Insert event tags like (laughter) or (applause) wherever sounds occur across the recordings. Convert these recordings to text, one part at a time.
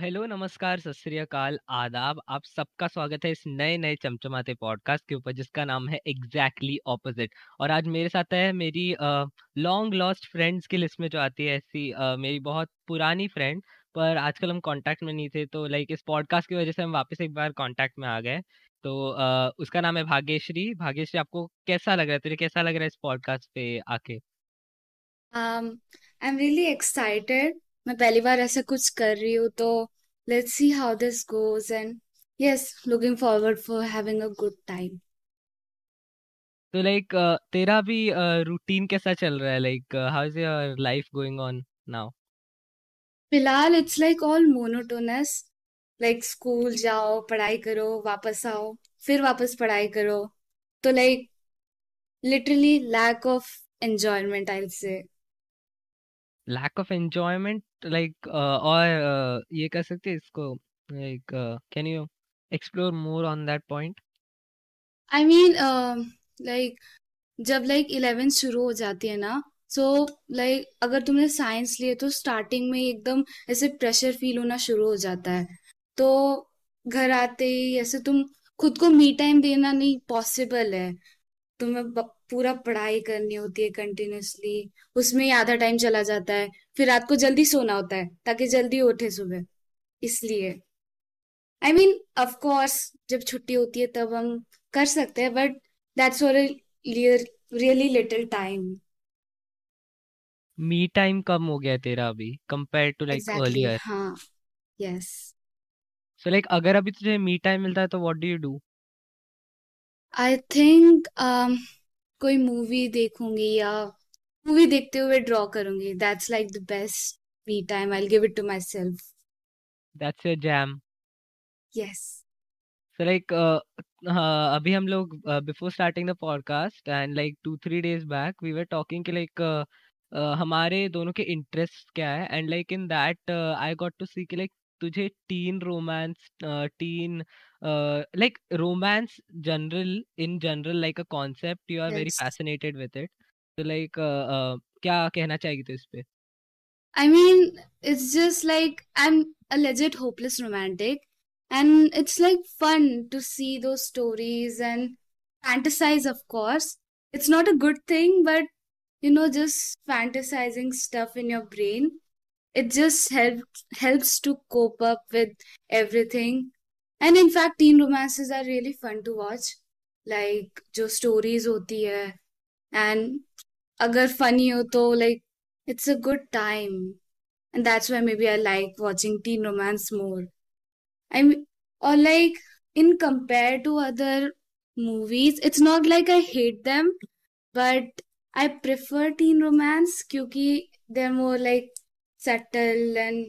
Hello नमस्कार सत आदाब आप सबका स्वागत है इस नए नए चमचमाते पॉडकास्ट के ऊपर जिसका नाम है एग्जैक्टली exactly ऑपोजिट और आज मेरे साथ है मेरी लॉन्ग लॉस्ट फ्रेंड्स की लिस्ट में जो आती है ऐसी आ, मेरी बहुत पुरानी फ्रेंड पर आजकल हम कांटेक्ट में नहीं थे तो लाइक इस पॉडकास्ट की वजह से हम वापस एक बार कांटेक्ट में आ गए तो आ, उसका नाम है भाग्यश्री भाग्यश्री आपको कैसा लग रहा है तुझे कैसा लग रहा है इस पॉडकास्ट पे आके आई एम रियली एक्साइटेड मैं पहली बार ऐसा कुछ कर रही हूँ तो let's see how this goes and yes looking forward for having a good time तो लाइक uh, तेरा भी रूटीन uh, कैसा चल रहा है like how is your life going on now फिलहाल it's like all monotonous like school जाओ पढ़ाई करो वापस आओ फिर वापस पढ़ाई करो तो like literally lack of enjoyment I say lack of enjoyment like और uh, uh, ये कह सकते इसको like can you explore more on that point I mean like जब लाइक like, इलेवेंथ शुरू हो जाती है ना सो so, लाइक like, अगर तुमने साइंस लिए तो स्टार्टिंग में एकदम ऐसे प्रेशर फील होना शुरू हो जाता है तो घर आते ही ऐसे तुम खुद को मी टाइम देना नहीं पॉसिबल है तुम्हें पूरा पढ़ाई करनी होती है कंटिन्यूसली उसमें ही आधा टाइम चला जाता है फिर रात को जल्दी सोना होता है ताकि जल्दी उठे सुबह इसलिए आई मीन ऑफकोर्स जब छुट्टी होती है तब हम कर सकते हैं but that's really little time me time कम हो गया तेरा अभी कंपेयर टू लाइक अर्लियर हाँ यस सो लाइक अगर अभी तुझे मी टाइम मिलता है तो what do you do I think कोई मूवी देखूंगी या मूवी देखते हुए ड्रॉ करूंगी that's like the best me time I will give it to myself that's your jam yes So like uh, uh abhi hum log uh, before starting the podcast and like two three days back we were talking like uh, uh, हमारे दोनों के interest क्या है and like in that I got to see कि like तुझे teen romance teen uh, like romance general in general like a concept you are yes. very fascinated with it so like uh, uh, kya kehna chahegi tu i mean it's just like i'm a legit hopeless romantic and it's like fun to see those stories and fantasize of course it's not a good thing but you know just fantasizing stuff in your brain it just helps helps to cope up with everything and in fact teen romances are really fun to watch like जो stories होती है and अगर funny हो तो like it's a good time and that's why maybe I like watching teen romance more I और like in compare to other movies it's not like I hate them but I prefer teen romance क्योंकि they are more like settle and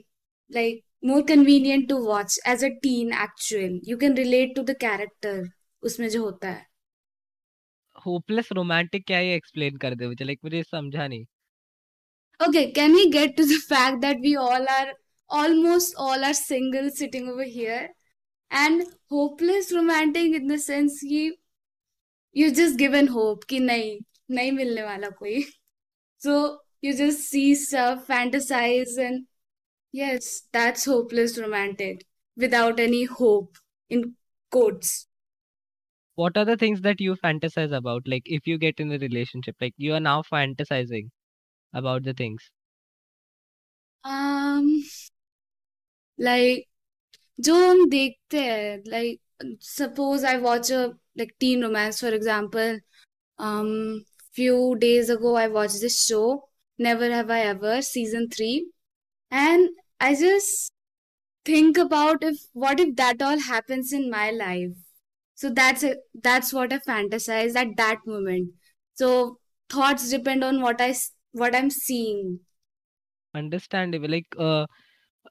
like more convenient to watch as a teen actual you can relate to the character उसमें जो होता है hopeless romantic क्या है explain कर दे मुझे like मुझे समझा नहीं okay can we get to the fact that we all are almost all are single sitting over here and hopeless romantic in the sense ki you just given hope ki nahi nahi milne wala koi so you just see stuff fantasize and Yes, that's hopeless romantic without any hope in quotes. What are the things that you fantasize about? Like, if you get in a relationship, like you are now fantasizing about the things. Um, like जो हम like suppose I watch a like teen romance for example. Um, few days ago I watched this show. Never have I ever season three and i just think about if what if that all happens in my life so that's a, that's what i fantasize at that moment so thoughts depend on what i what i'm seeing understandable like uh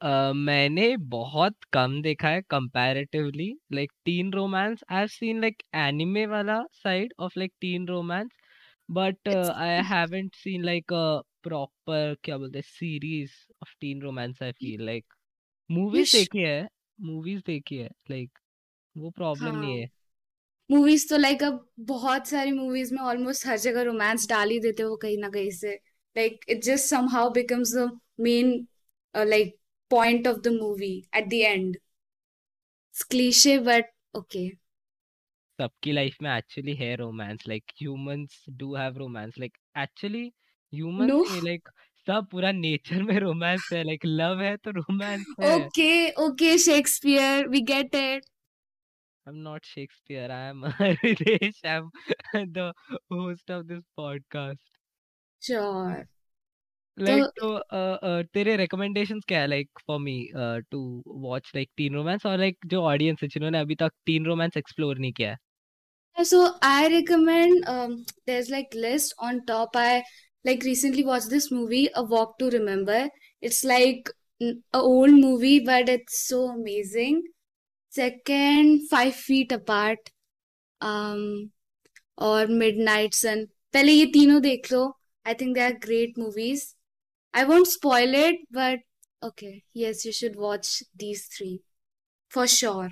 Uh, मैंने बहुत कम देखा है comparatively like teen romance I have seen like anime वाला side of like teen romance but I haven't seen like a proper क्या बोलते हैं series of teen romance I feel like movies देखी है मूवीज देखी है लाइक वो problem नहीं हाँ। है मूवीज तो लाइक अब बहुत सारी मूवीज में ऑलमोस्ट हर जगह रोमांस डाल ही देते हो कहीं ना कहीं से like it just somehow becomes the main like point of the movie at the end cliche but okay सबकी लाइफ में एक्चुअली है romance like humans do have romance like actually humans में लाइक सब पूरा नेचर में romance है like love है तो रोमांस है okay okay Shakespeare we get it I'm not Shakespeare. I'm Ridesh. I'm the host of this podcast. Sure. Like so, uh, uh, तेरे recommendations क्या है like for me uh, to watch like teen romance और like जो audience है जिन्होंने अभी तक teen romance explore नहीं किया है so i recommend um, there's like list on top i like recently watched this movie a walk to remember it's like a old movie but it's so amazing second five feet apart um or midnight sun pehle ye tino dekh lo i think they are great movies i won't spoil it but okay yes you should watch these three for sure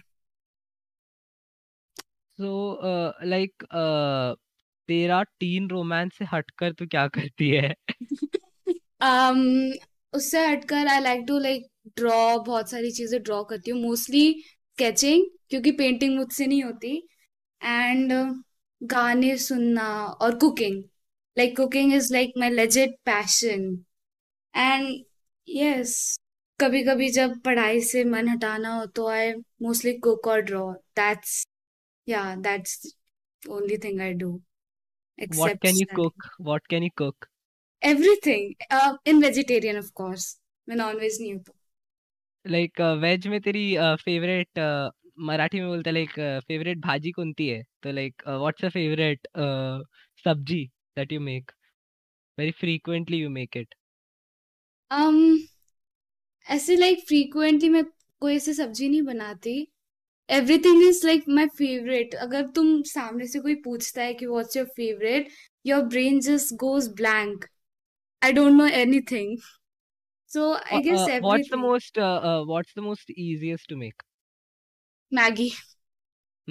so like uh, uh, तेरा teen romance से हटकर तो क्या करती है (laughs) um, उससे हटकर I like to like draw बहुत सारी चीजें ड्रॉ करती हूँ मोस्टली स्केचिंग क्योंकि पेंटिंग मुझसे नहीं होती एंड uh, गाने सुनना और cooking like cooking is like my legit passion and yes कभी कभी जब पढ़ाई से मन हटाना हो तो आई मोस्टली कुक और draw that's Yeah, that's the only thing I do, What except can you that. cook? What can you cook? Everything, uh, in vegetarian, of course. मैं non-veg नहीं हूँ तो लाइक uh, में तेरी favourite Marathi में बोलते हैं लाइक फेवरेट भाजी कौन सी है तो लाइक व्हाट्स योर फेवरेट सब्जी that you make very frequently you make it um ऐसे लाइक फ्रीक्वेंटली मैं कोई ऐसी सब्जी नहीं बनाती everything is like my favourite अगर तुम सामने से कोई पूछता है कि what's your favourite your brain just goes blank I don't know anything so I guess most what's the most easiest to make Maggi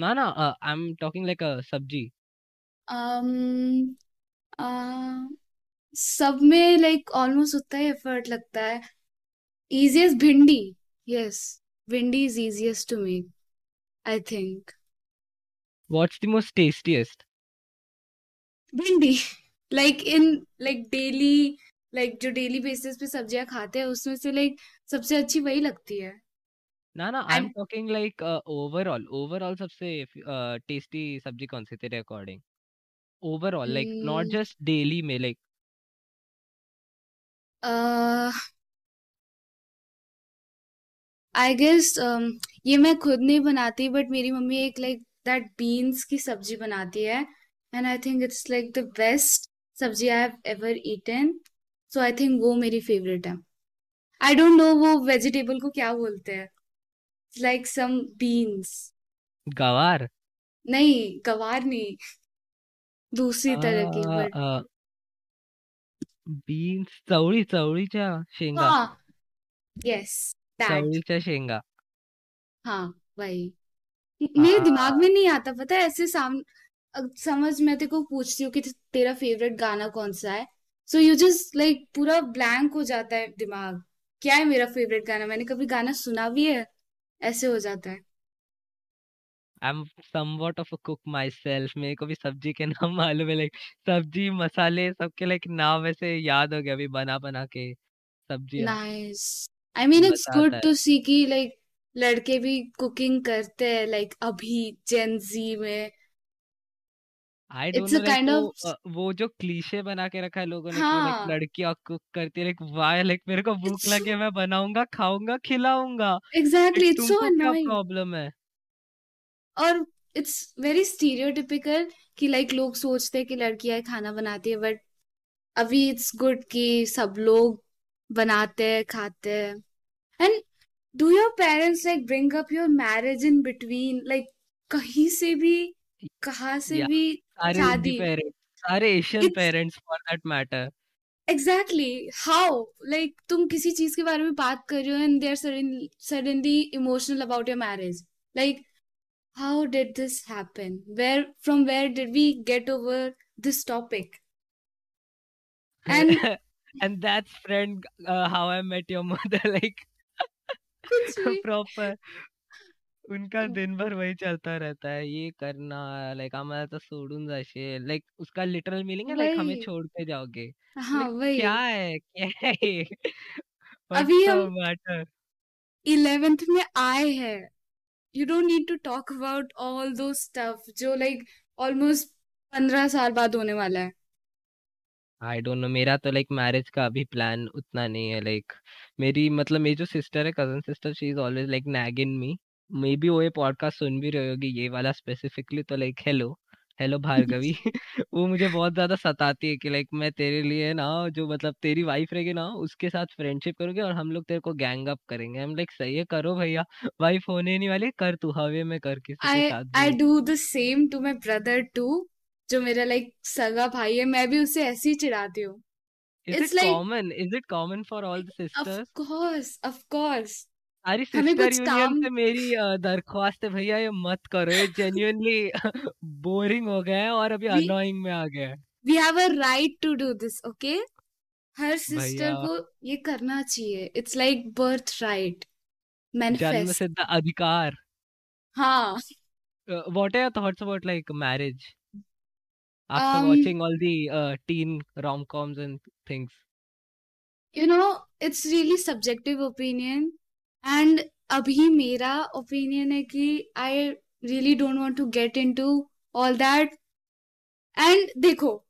ना ना आई एम टॉकिंग लाइक अ सब्जी um uh, सब में लाइक like, ऑलमोस्ट उतना ही effort लगता है easiest bhindi yes bhindi is easiest to make I think What's the most tastiest? Bhindi like in like daily like जो daily basis पे सब्जियां खाते हैं उसमें से लाइक like, सबसे अच्छी वही लगती है ना ना I am talking like overall overall सबसे टेस्टी uh, सब्जी कौन सी तेरे according overall like not just daily में like uh, I guess um, ये मैं खुद नहीं बनाती बट मेरी मम्मी एक लाइक दैट बीन्स की सब्जी बनाती है and I think it's like the best sabzi I have ever eaten so I think वो मेरी फेवरेट है आई डोंट नो वो वेजिटेबल को क्या बोलते हैं लाइक सम बीन्स गवार नहीं गवार नहीं दूसरी तरह की बट बीन्स चवळी चवळीच्या शेंगा हाँ यस दैट सरीशा शेंगा हाँ वही मेरे दिमाग में नहीं आता पता है ऐसे साम समझ मैं तेरे को पूछती हूँ कि तेरा फेवरेट गाना कौन सा है सो यू जस्ट लाइक पूरा ब्लैंक हो जाता है दिमाग क्या है मेरा फेवरेट गाना मैंने कभी गाना सुना भी है ऐसे हो जाता है I am somewhat of a cook myself मेरे को भी सब्जी के नाम मालूम है लाइक सब्जी मसाले सबके लाइक नाम ऐसे याद हो गया अभी बना बना के सब्जियाँ nice. I mean it's good to see की लाइक लड़के भी कुकिंग करते हैं लाइक अभी जेनजी में I don't know kind of... वो जो क्लीशे बना के रखा है लोगों ने हाँ. कि लड़कियां कुक करती है लाइक वाह लाइक मेरे को भूख so... लगे मैं बनाऊंगा खाऊंगा खिलाऊंगा exactly it's so annoying problem है और इट्स वेरी स्टीरियोटिपिकल कि लाइक लोग सोचते हैं कि लड़कियां खाना बनाती है बट अभी इट्स गुड कि सब लोग बनाते हैं खाते हैं and do your parents like bring up your marriage in between like कहीं से भी कहाँ से yeah. भी शादी सारे Asian parents for that matter exactly how like तुम किसी चीज के बारे में बात कर रहे हो and there suddenly emotional about your marriage like How did this happen? Where from where did we get over this topic? (laughs) And and that's friend, uh, how I met your mother. (laughs) Like कुछ भी proper उनका तो दिन भर वही चलता रहता है ये करना लाइक आम्हाला तर सोडून जाशे लाइक उसका लिटरल मीनिंग है लाइक हमें छोड़ के जाओगे हाँ लाइक वही क्या है क्या है व्हाट्स (laughs) अभी द हम मैटर इलेवेंथ में आए हैं you don't need to talk about all those stuff जो लाइक ऑलमोस्ट पंद्रह साल बाद होने वाला है आई डोंट नो मेरा तो लाइक मैरिज का अभी प्लान उतना नहीं है लाइक मेरी मतलब मेरी जो सिस्टर है cousin sister she is always like nagging me maybe वो ये पॉडकास्ट सुन भी रहे होगी ये वाला स्पेसिफिकली तो लाइक हेलो हेलो भार्गवी (laughs) (laughs) वो मुझे बहुत ज्यादा सताती है कि लाइक मैं तेरे लिए ना जो मतलब तेरी वाइफ रहेगी ना उसके साथ फ्रेंडशिप करोगे और हम लोग तेरे को गैंग अप करेंगे हम लाइक सही है करो भैया वाइफ होने नहीं वाली कर तू हवे में कर किसी के साथ I do the same to my brother too जो मेरा लाइक सगा भाई है मैं भी उसे ऐसे ही चिढ़ाती हूँ Is it's it like, common? Is it common for all the sisters? course, of course. अरे सिस्टर यूनियन से मेरी दरख्वास्त है भैया ये मत करो ये जेन्युइनली बोरिंग (laughs) हो गया है और अभी अनोइंग में आ गया है we have a right to do this okay हर सिस्टर को ये करना चाहिए it's like birth right manifest जन्म सिद्ध अधिकार हाँ what are your thoughts about like marriage after um, watching all the uh, teen rom coms and things? You know, it's really subjective opinion, and abhi mera opinion hai ki I really don't want to get into all that. And dekho,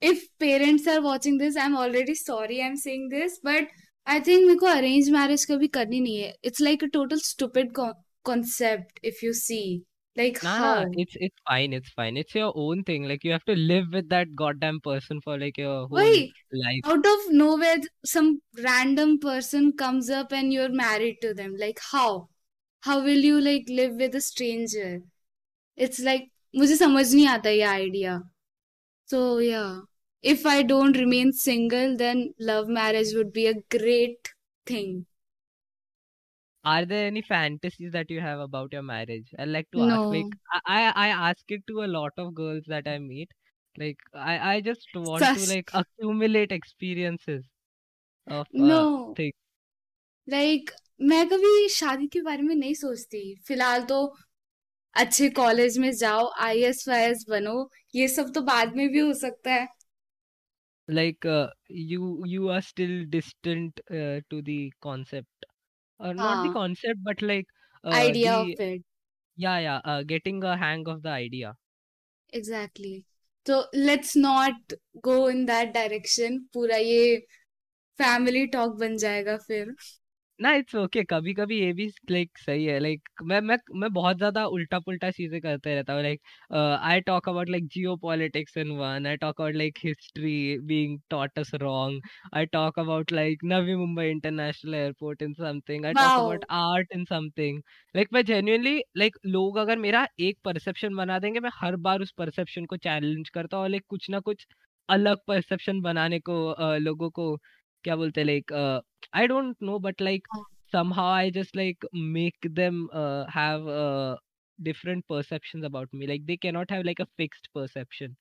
if parents are watching this, I'm already sorry I'm saying this, but I think मेरे को arrange marriage karni nahi hai. It's like a total stupid stupid concept. If you see. Like Nah, how? it's it's fine, it's fine. It's your own thing. Like you have to live with that goddamn person for like your whole Why? life. Out of nowhere, some random person comes up and you're married to them. Like how? How will you like live with a stranger? It's like मुझे समझ नहीं आता ये idea. So yeah, if I don't remain single, then love marriage would be a great thing are there any fantasies that you have about your marriage i like to no. ask like i i ask it to a lot of girls that i meet like i i just want Such... to like accumulate experiences of uh, no uh, like मैं कभी शादी के बारे में नहीं सोचती फिलहाल तो अच्छे कॉलेज में जाओ आई एस वाई एस बनो ये सब तो बाद में भी हो सकता है like you you are still distant the concept uh, not the concept but like uh, idea the, of it yeah yeah uh, getting a hang of the idea exactly so let's not go in that direction pura ye family talk ban jayega fir ना it's okay कभी कभी ये भी like सही है like मैं मैं मैं बहुत ज्यादा उल्टा पुल्टा चीजें करते रहता हूँ like I talk about like geopolitics in one I talk about like history being taught us wrong I talk about like Navi Mumbai international airport in something I talk about art in something like मैं genuinely like like, लोग अगर मेरा एक perception बना देंगे मैं हर बार उस perception को चैलेंज करता हूँ लाइक like, कुछ ना कुछ अलग परसेप्शन बनाने को लोगों को क्या बोलते हैं like I don't know but like somehow i just like make them uh, have uh, different perceptions about me like they cannot have like a fixed perception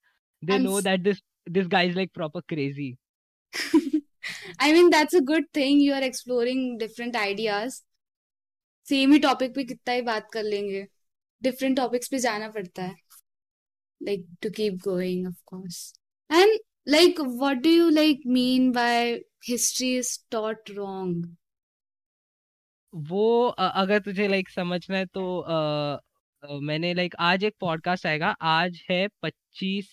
they I'm know that this this guy is like proper crazy i mean that's a good thing you are exploring different ideas same ही topic पे कितना ही बात कर लेंगे different topics पे जाना पड़ता है like to keep going of course and like what do you like mean by history is taught wrong वो अगर तुझे लाइक समझना है तो आ, मैंने लाइक आज एक पॉडकास्ट आएगा आज है 25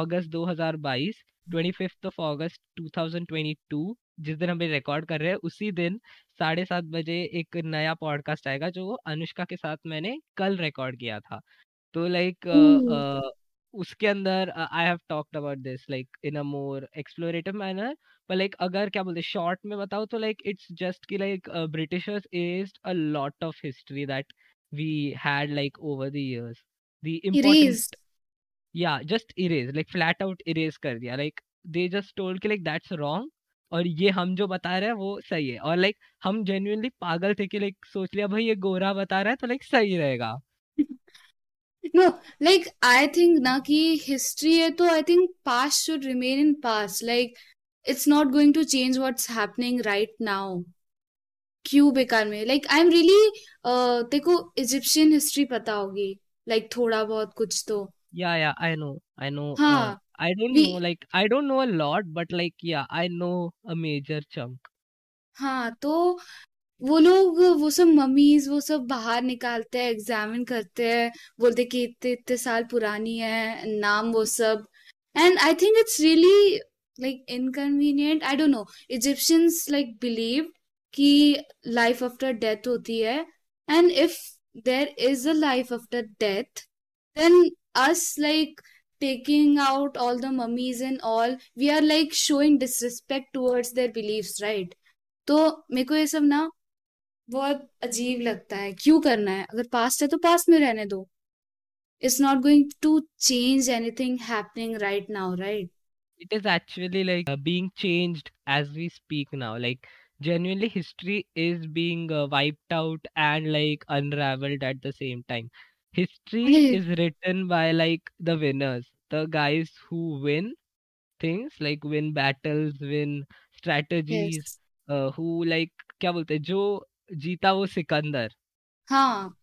अगस्त 2022 ट्वेंटी फिफ्थ ऑफ अगस्त 2022 जिस दिन हम ये रिकॉर्ड कर रहे हैं उसी दिन साढ़े सात बजे एक नया पॉडकास्ट आएगा जो अनुष्का के साथ मैंने कल रिकॉर्ड किया था तो लाइक उसके अंदर I have talked about this like in a more explorative manner पर लाइक अगर क्या बोलते शॉर्ट में बताओ तो लाइक इट्स जस्ट कि like Britishers is a lot of history that we had like over the years the important या just erase like flat out erase कर दिया लाइक दे जस्ट टोल्ड कि लाइक दैट्स रॉन्ग और ये हम जो बता रहे हैं वो सही है और लाइक हम जेन्यूनली पागल थे कि लाइक सोच लिया भाई ये गोरा बता रहा है तो लाइक सही रहेगा नो लाइक आई थिंक ना कि हिस्ट्री है तो I think past should remain in past like it's not going to change what's happening right now क्यों बेकार में लाइक आई एम रियली देखो इजिप्शियन हिस्ट्री पता होगी लाइक like, थोड़ा बहुत कुछ तो या या आई नो आई नो हाँ I don't know like I don't know a lot but like yeah I know a major chunk हाँ तो वो लोग वो सब मम्मीज वो सब बाहर निकालते हैं एग्जामिन करते हैं बोलते कि इतने इतने साल पुरानी है नाम वो सब and I think it's really like inconvenient I don't know Egyptians like believe कि लाइफ आफ्टर डेथ होती है and if there is a life after death then us like taking out all the mummies and all we are like showing disrespect towards their believe right तो मेरे को ये सब ना बहुत अजीब लगता है क्यों करना है अगर पास्ट है तो पास्ट में रहने दो it's not going to change anything happening right now right it is actually like being changed as we speak now like genuinely history is being wiped out and like unravelled at the same time history is written by like the winners the guys who win things like win battles win strategies who like क्या बोलते हैं जो जीता वो सिकंदर हाँ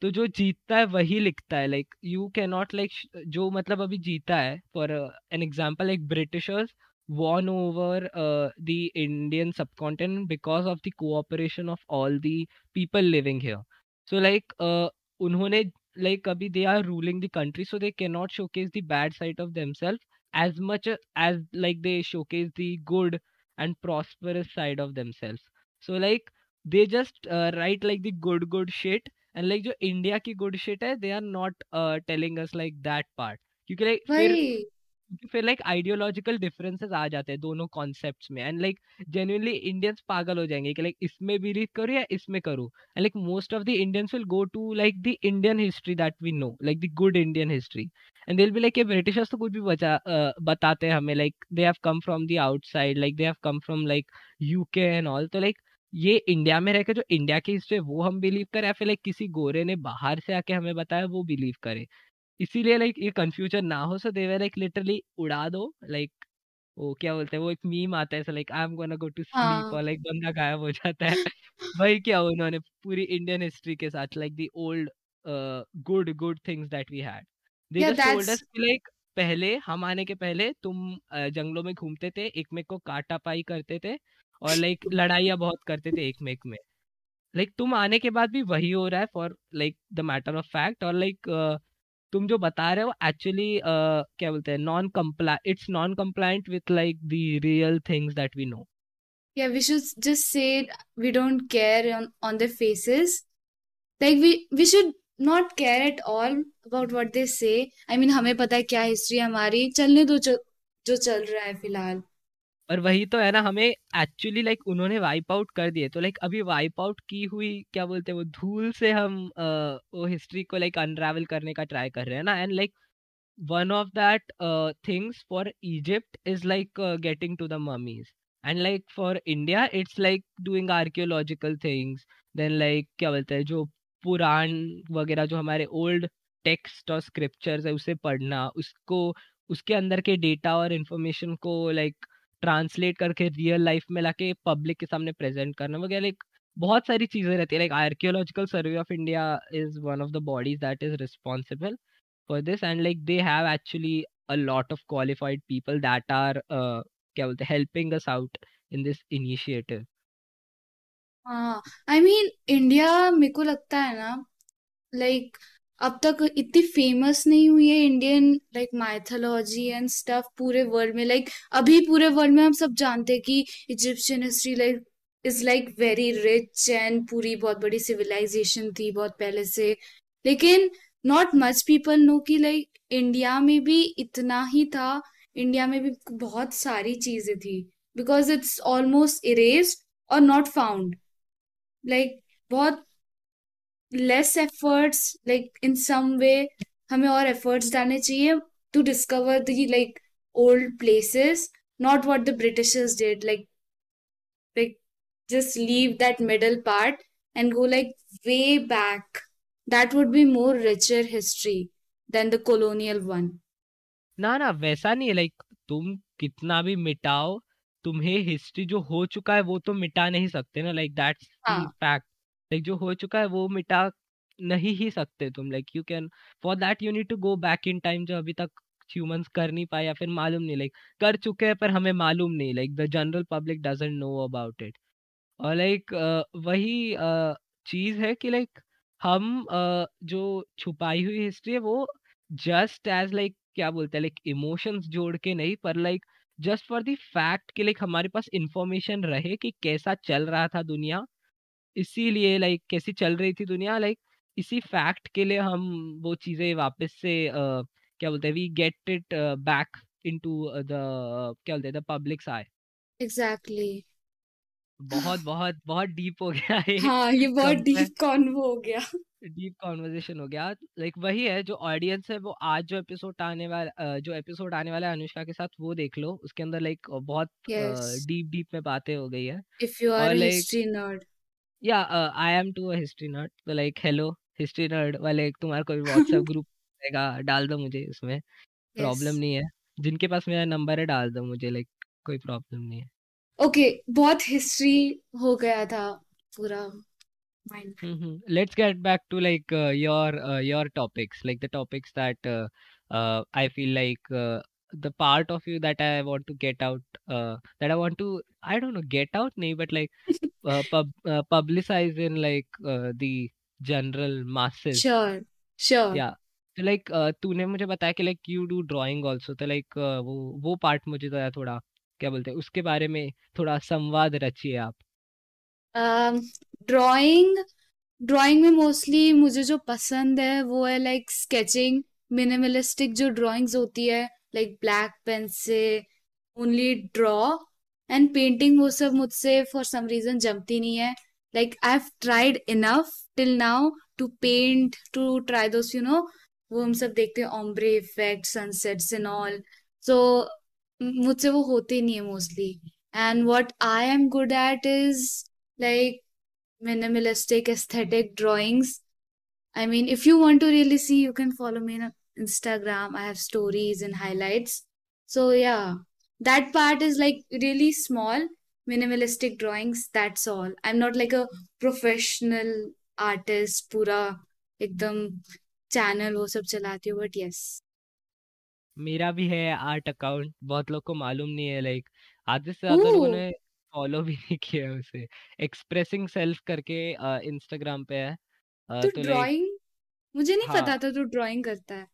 तो जो जीतता है वही लिखता है like you can not like जो मतलब अभी जीता है for an example like Britishers won over the Indian subcontinent because of the cooperation of all the people living here so like उन्होंने लाइक like, अभी they are ruling the country so they can not showcase the bad side of them self as much as like they show showcase the good and prosperous side of them self so like they just write like the good good shit and like जो India की good shit है they are not telling us like that part क्योंकि like फिर like ideological differences आ जाते हैं दोनों concepts में एंड लाइक जेन्युइनली इंडियंस पागल हो जाएंगे कि लाइक इसमें बिलीव करूं या इसमें करूं and like most of the Indians will go to like the Indian history that we know like the good Indian history and will be like a Britishers तो कुछ भी बचा uh, बताते हैं हमें like they have come from the outside like they have come from like UK and all तो like ये India में रहकर जो इंडिया के हिस्से वो हम बिलीव करें या फिर लाइक किसी गोरे ने बाहर से आके हमें बताया वो बिलीव करे इसीलिए लाइक ये कंफ्यूजन ना हो सो दे वे लाइक लिटरली उड़ा दो लाइक वो क्या बोलते हैं वो एक मीम आता है ऐसा like I am gonna go to sleep और लाइक बंदा गायब हो जाता है भाई (laughs) क्या उन्होंने पूरी इंडियन हिस्ट्री के साथ like the old good good things that we had they just told us like पहले हम आने के पहले तुम जंगलों में घूमते थे एक में को काटा पाई करते थे और लाइक लड़ाइया बहुत करते थे एक मेक में लाइक तुम आने के बाद भी वही हो रहा है for like the matter of fact और लाइक तुम जो बता रहे हो एक्चुअली uh, क्या बोलते हैं नॉन कम्प्ला it's non compliant with like the real things that we know yeah we should just say we don't care on, on their faces like we we should not care at all about what they say i mean हमें पता है क्या history हमारी चलने दो जो, जो चल रहा है फिलहाल और वही तो है ना हमें एक्चुअली लाइक उन्होंने वाइप आउट कर दिए तो लाइक अभी वाइप आउट की हुई क्या बोलते हैं वो धूल से हम आ, वो हिस्ट्री को लाइक अनरावल करने का ट्राई कर रहे हैं ना and like one of that things for Egypt is like getting to the mummies and like for India it's like doing archaeological things then like क्या बोलते हैं जो पुराण वगैरह जो हमारे ओल्ड टेक्स्ट और स्क्रिप्चर्स है उसे पढ़ना उसको उसके अंदर के डेटा और इन्फॉर्मेशन को लाइक like, ट्रांसलेट करके रियल लाइफ में लाके पब्लिक के सामने प्रेजेंट करना वगैरह लाइक बहुत सारी चीज़ें रहती है like Archaeological Survey of India is one of the bodies that is responsible for this and like they have actually a lot of qualified people that are क्या बोलते helping us out in this initiative हाँ I mean India मेरे को लगता है ना like like, अब तक इतनी फेमस नहीं हुई है Indian like mythology and stuff पूरे वर्ल्ड में लाइक अभी पूरे वर्ल्ड में हम सब जानते हैं कि Egyptian history like is like very rich and पूरी बहुत बड़ी सिविलाइजेशन थी बहुत पहले से लेकिन नॉट मच पीपल नो कि लाइक इंडिया में भी इतना ही था इंडिया में भी बहुत सारी चीजें थी बिकॉज इट्स ऑलमोस्ट इरेज और नॉट फाउंड लाइक बहुत less efforts like in some way हमें और एफर्ट्स डालने चाहिए to discover the like old places not what the Britishers did like like just leave that middle part and go like way back that would be more richer history than the colonial one ना ना वैसा नहीं है like तुम कितना भी मिटाओ तुम्हें हिस्ट्री जो हो चुका है वो तो मिटा नहीं सकते ना लाइक दैट्स फैक्ट लाइक जो हो चुका है वो मिटा नहीं ही सकते तुम like you can for that you need to go back in time जो अभी तक ह्यूमंस कर नहीं पाए या फिर मालूम नहीं लाइक like, कर चुके हैं पर हमें मालूम नहीं like the general public doesn't know about it और लाइक like, वही uh, चीज है कि लाइक like, हम uh, जो छुपाई हुई हिस्ट्री है वो जस्ट एज लाइक क्या बोलते हैं लाइक इमोशंस जोड़ के नहीं पर like just for the fact कि लाइक हमारे पास इंफॉर्मेशन रहे कि कैसा चल रहा था दुनिया इसीलिए लाइक कैसी चल रही थी दुनिया लाइक इसी फैक्ट के लिए हम वो चीज़ें वापस से अ, क्या बोलते हैं we get it back into the क्या बोलते हैं द पब्लिक आई एग्जैक्टली बहुत बहुत बहुत डीप हो गया है हाँ ये बहुत डीप कॉन्वो हो गया डीप कॉन्वर्जेशन हो गया लाइक वही है जो ऑडियंस है वो आज जो एपिसोड आने वाला जो एपिसोड आने वाला है अनुष्का के साथ वो देख लो उसके अंदर लाइक बहुत Yes. डीप डीप में बातें हो गई है इफ यू आर और a like- या I am too a history nerd तो लाइक हेलो हिस्ट्री नर्ड वाले तुम्हारा कोई व्हाट्सएप ग्रुप (laughs) रहेगा डाल दो मुझे उसमें प्रॉब्लम नहीं है जिनके पास मेरा नंबर है डाल दो मुझे लाइक कोई प्रॉब्लम नहीं है ओके बहुत हिस्ट्री हो गया था पूरा hmm, hmm, let's get back to like uh, your uh, your topics topics the topics that uh, uh, i feel uh, the part of you that I want to get out, uh, that I want to, I don't know, get out, nay, but like uh, pub, uh, publicize in like uh, the general masses. Sure, sure. Yeah. तो like तूने मुझे बताया कि like you do drawing also तो like वो वो part मुझे तो थोड़ा क्या बोलते हैं उसके बारे में थोड़ा संवाद रचिए आप ड्राइंग uh, ड्राइंग में मोस्टली मुझे जो पसंद है वो है लाइक स्केचिंग मिनिमलिस्टिक जो ड्राइंग्स होती है लाइक ब्लैक पेन से ओनली ड्रॉ एंड पेंटिंग वो सब मुझसे फॉर सम रीजन जमती नहीं है like I have tried enough till now to paint to try those you know वो हम सब देखते हैं ombre effect sunsets in all so मुझसे वो होते नहीं है mostly and what I am good at is like aesthetic aesthetic I mean if you want to really see you can follow me me Instagram. I have stories and highlights. So yeah, that part is like really small, minimalistic drawings. That's all. I'm not like a professional artist, pura ekdam channel wo sab chalati hu but yes मेरा भी है art account बहुत लोग को मालूम नहीं है like आधे से ज्यादा लोगों ने फॉलो भी नहीं किया है उसे एक्सप्रेसिंग सेल्फ करके इंस्टाग्राम पे है तो, तो ड्राइंग मुझे नहीं हाँ, पता था तू तो ड्राइंग करता है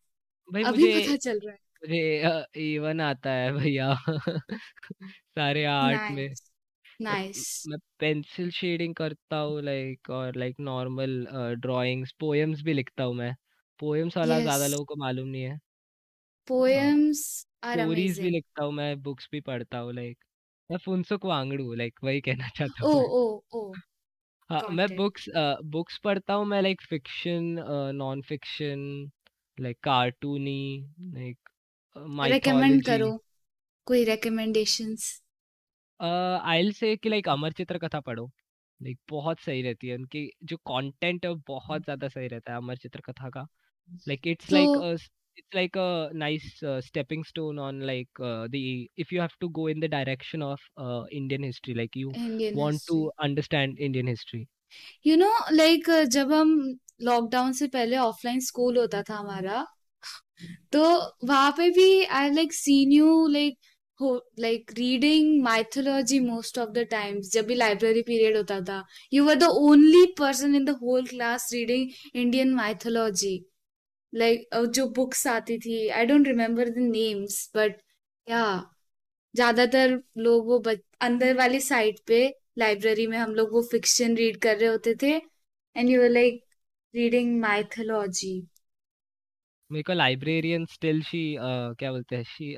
भाई अभी मुझे पता चल रहा है मुझे इवन आता है भैया (laughs) सारे आर्ट में नाइस नाइस मैं पेंसिल शेडिंग करता हूँ लाइक और लाइक नॉर्मल ड्राइंग्स पोएम्स भी लिखता हूँ मैं पोएम्स वाला ज्यादा लोगों को मालूम नहीं है हाँ। पोएम्स आर स्टोरीज भी अमेजिंग लिखता हूँ मैं बुक्स भी पढ़ता हूँ लाइक मैं फुनसुक वांगड़ू लाइक वही कहना (laughs) चाहता ओ हूँ मैं ओ ओ हाँ मैं बुक्स बुक्स पढ़ता हूँ मैं like fiction non fiction like cartoony like recommend करो कोई रेकमेंडेशंस आई से कि लाइक अमर चित्र कथा पढ़ो लाइक बहुत सही रहती है उनकी जो कंटेंट है बहुत ज्यादा सही रहता है अमर चित्र कथा का like it's like it's like a nice stepping stone on like the if you have to go in the direction of Indian history like you want to understand Indian history you know like जब हम lockdown से पहले offline school होता था हमारा तो वहां पे भी I like seen you like like reading mythology most of the times जब भी लाइब्रेरी पीरियड होता था you were the only person in the whole class reading Indian mythology like जो बुक्स आती थी I don't remember the names but yeah ज्यादातर लोग वो बच, अंदर वाली साइड पे लाइब्रेरी में हम लोग वो फिक्शन रीड कर रहे होते थे and you were like reading mythology मेरे को लाइब्रेरियन स्टिल शी क्या बोलते हैं she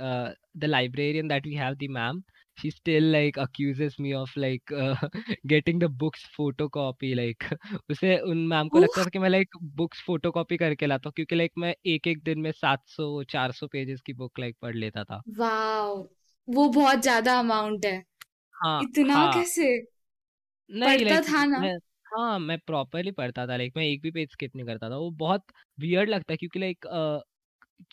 the librarian that we have the ma'am she still like accuses me of like uh, (laughs) getting the books photocopy like (laughs) उसे उन मैम को लगता था कि मैं like books photocopy करके लाता हूँ क्योंकि like मैं एक एक दिन में 700 400 पेजेस की बुक like पढ़ लेता था वाओ वो बहुत ज्यादा अमाउंट है हाँ इतना हाँ, कैसे नहीं, पढ़ता like, था ना मैं, हाँ, मैं प्रॉपरली पढ़ता था लाइक मैं एक भी पेज स्किप नहीं करता था। वो बहुत वियर्ड लगता है क्योंकि लाइक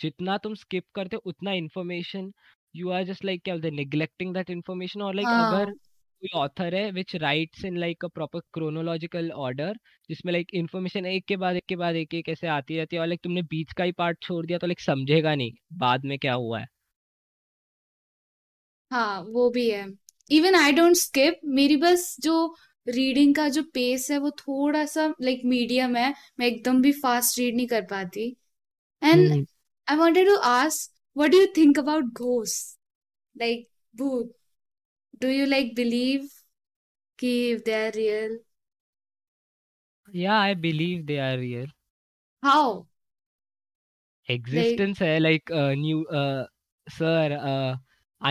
जितना तुम स्किप करते हो उतना information you are just like क्या बोलते हैं निग्लेक्टिंग दैट इन्फॉर्मेशन और लाइक अगर हाँ। कोई ऑथर है which writes in like a proper chronological order जिसमें लाइक इन्फॉर्मेशन एक के बाद एक के बाद एक एक ऐसे आती रहती है और लाइक तुमने बीच का ही पार्ट छोड़ दिया तो लाइक समझेगा नहीं बाद में क्या हुआ है हाँ वो भी है इवन आई डोंट स्किप मेरी बस जो रीडिंग का जो पेस है वो थोड़ा सा लाइक मीडियम है मैं एकदम भी फास्ट रीड नहीं कर पाती and I wanted to ask what do you think about घोस लाइक भूत डू यू लाइक बिलीव कि दे आर रियल या I believe they are real how existence है लाइक न्यू सर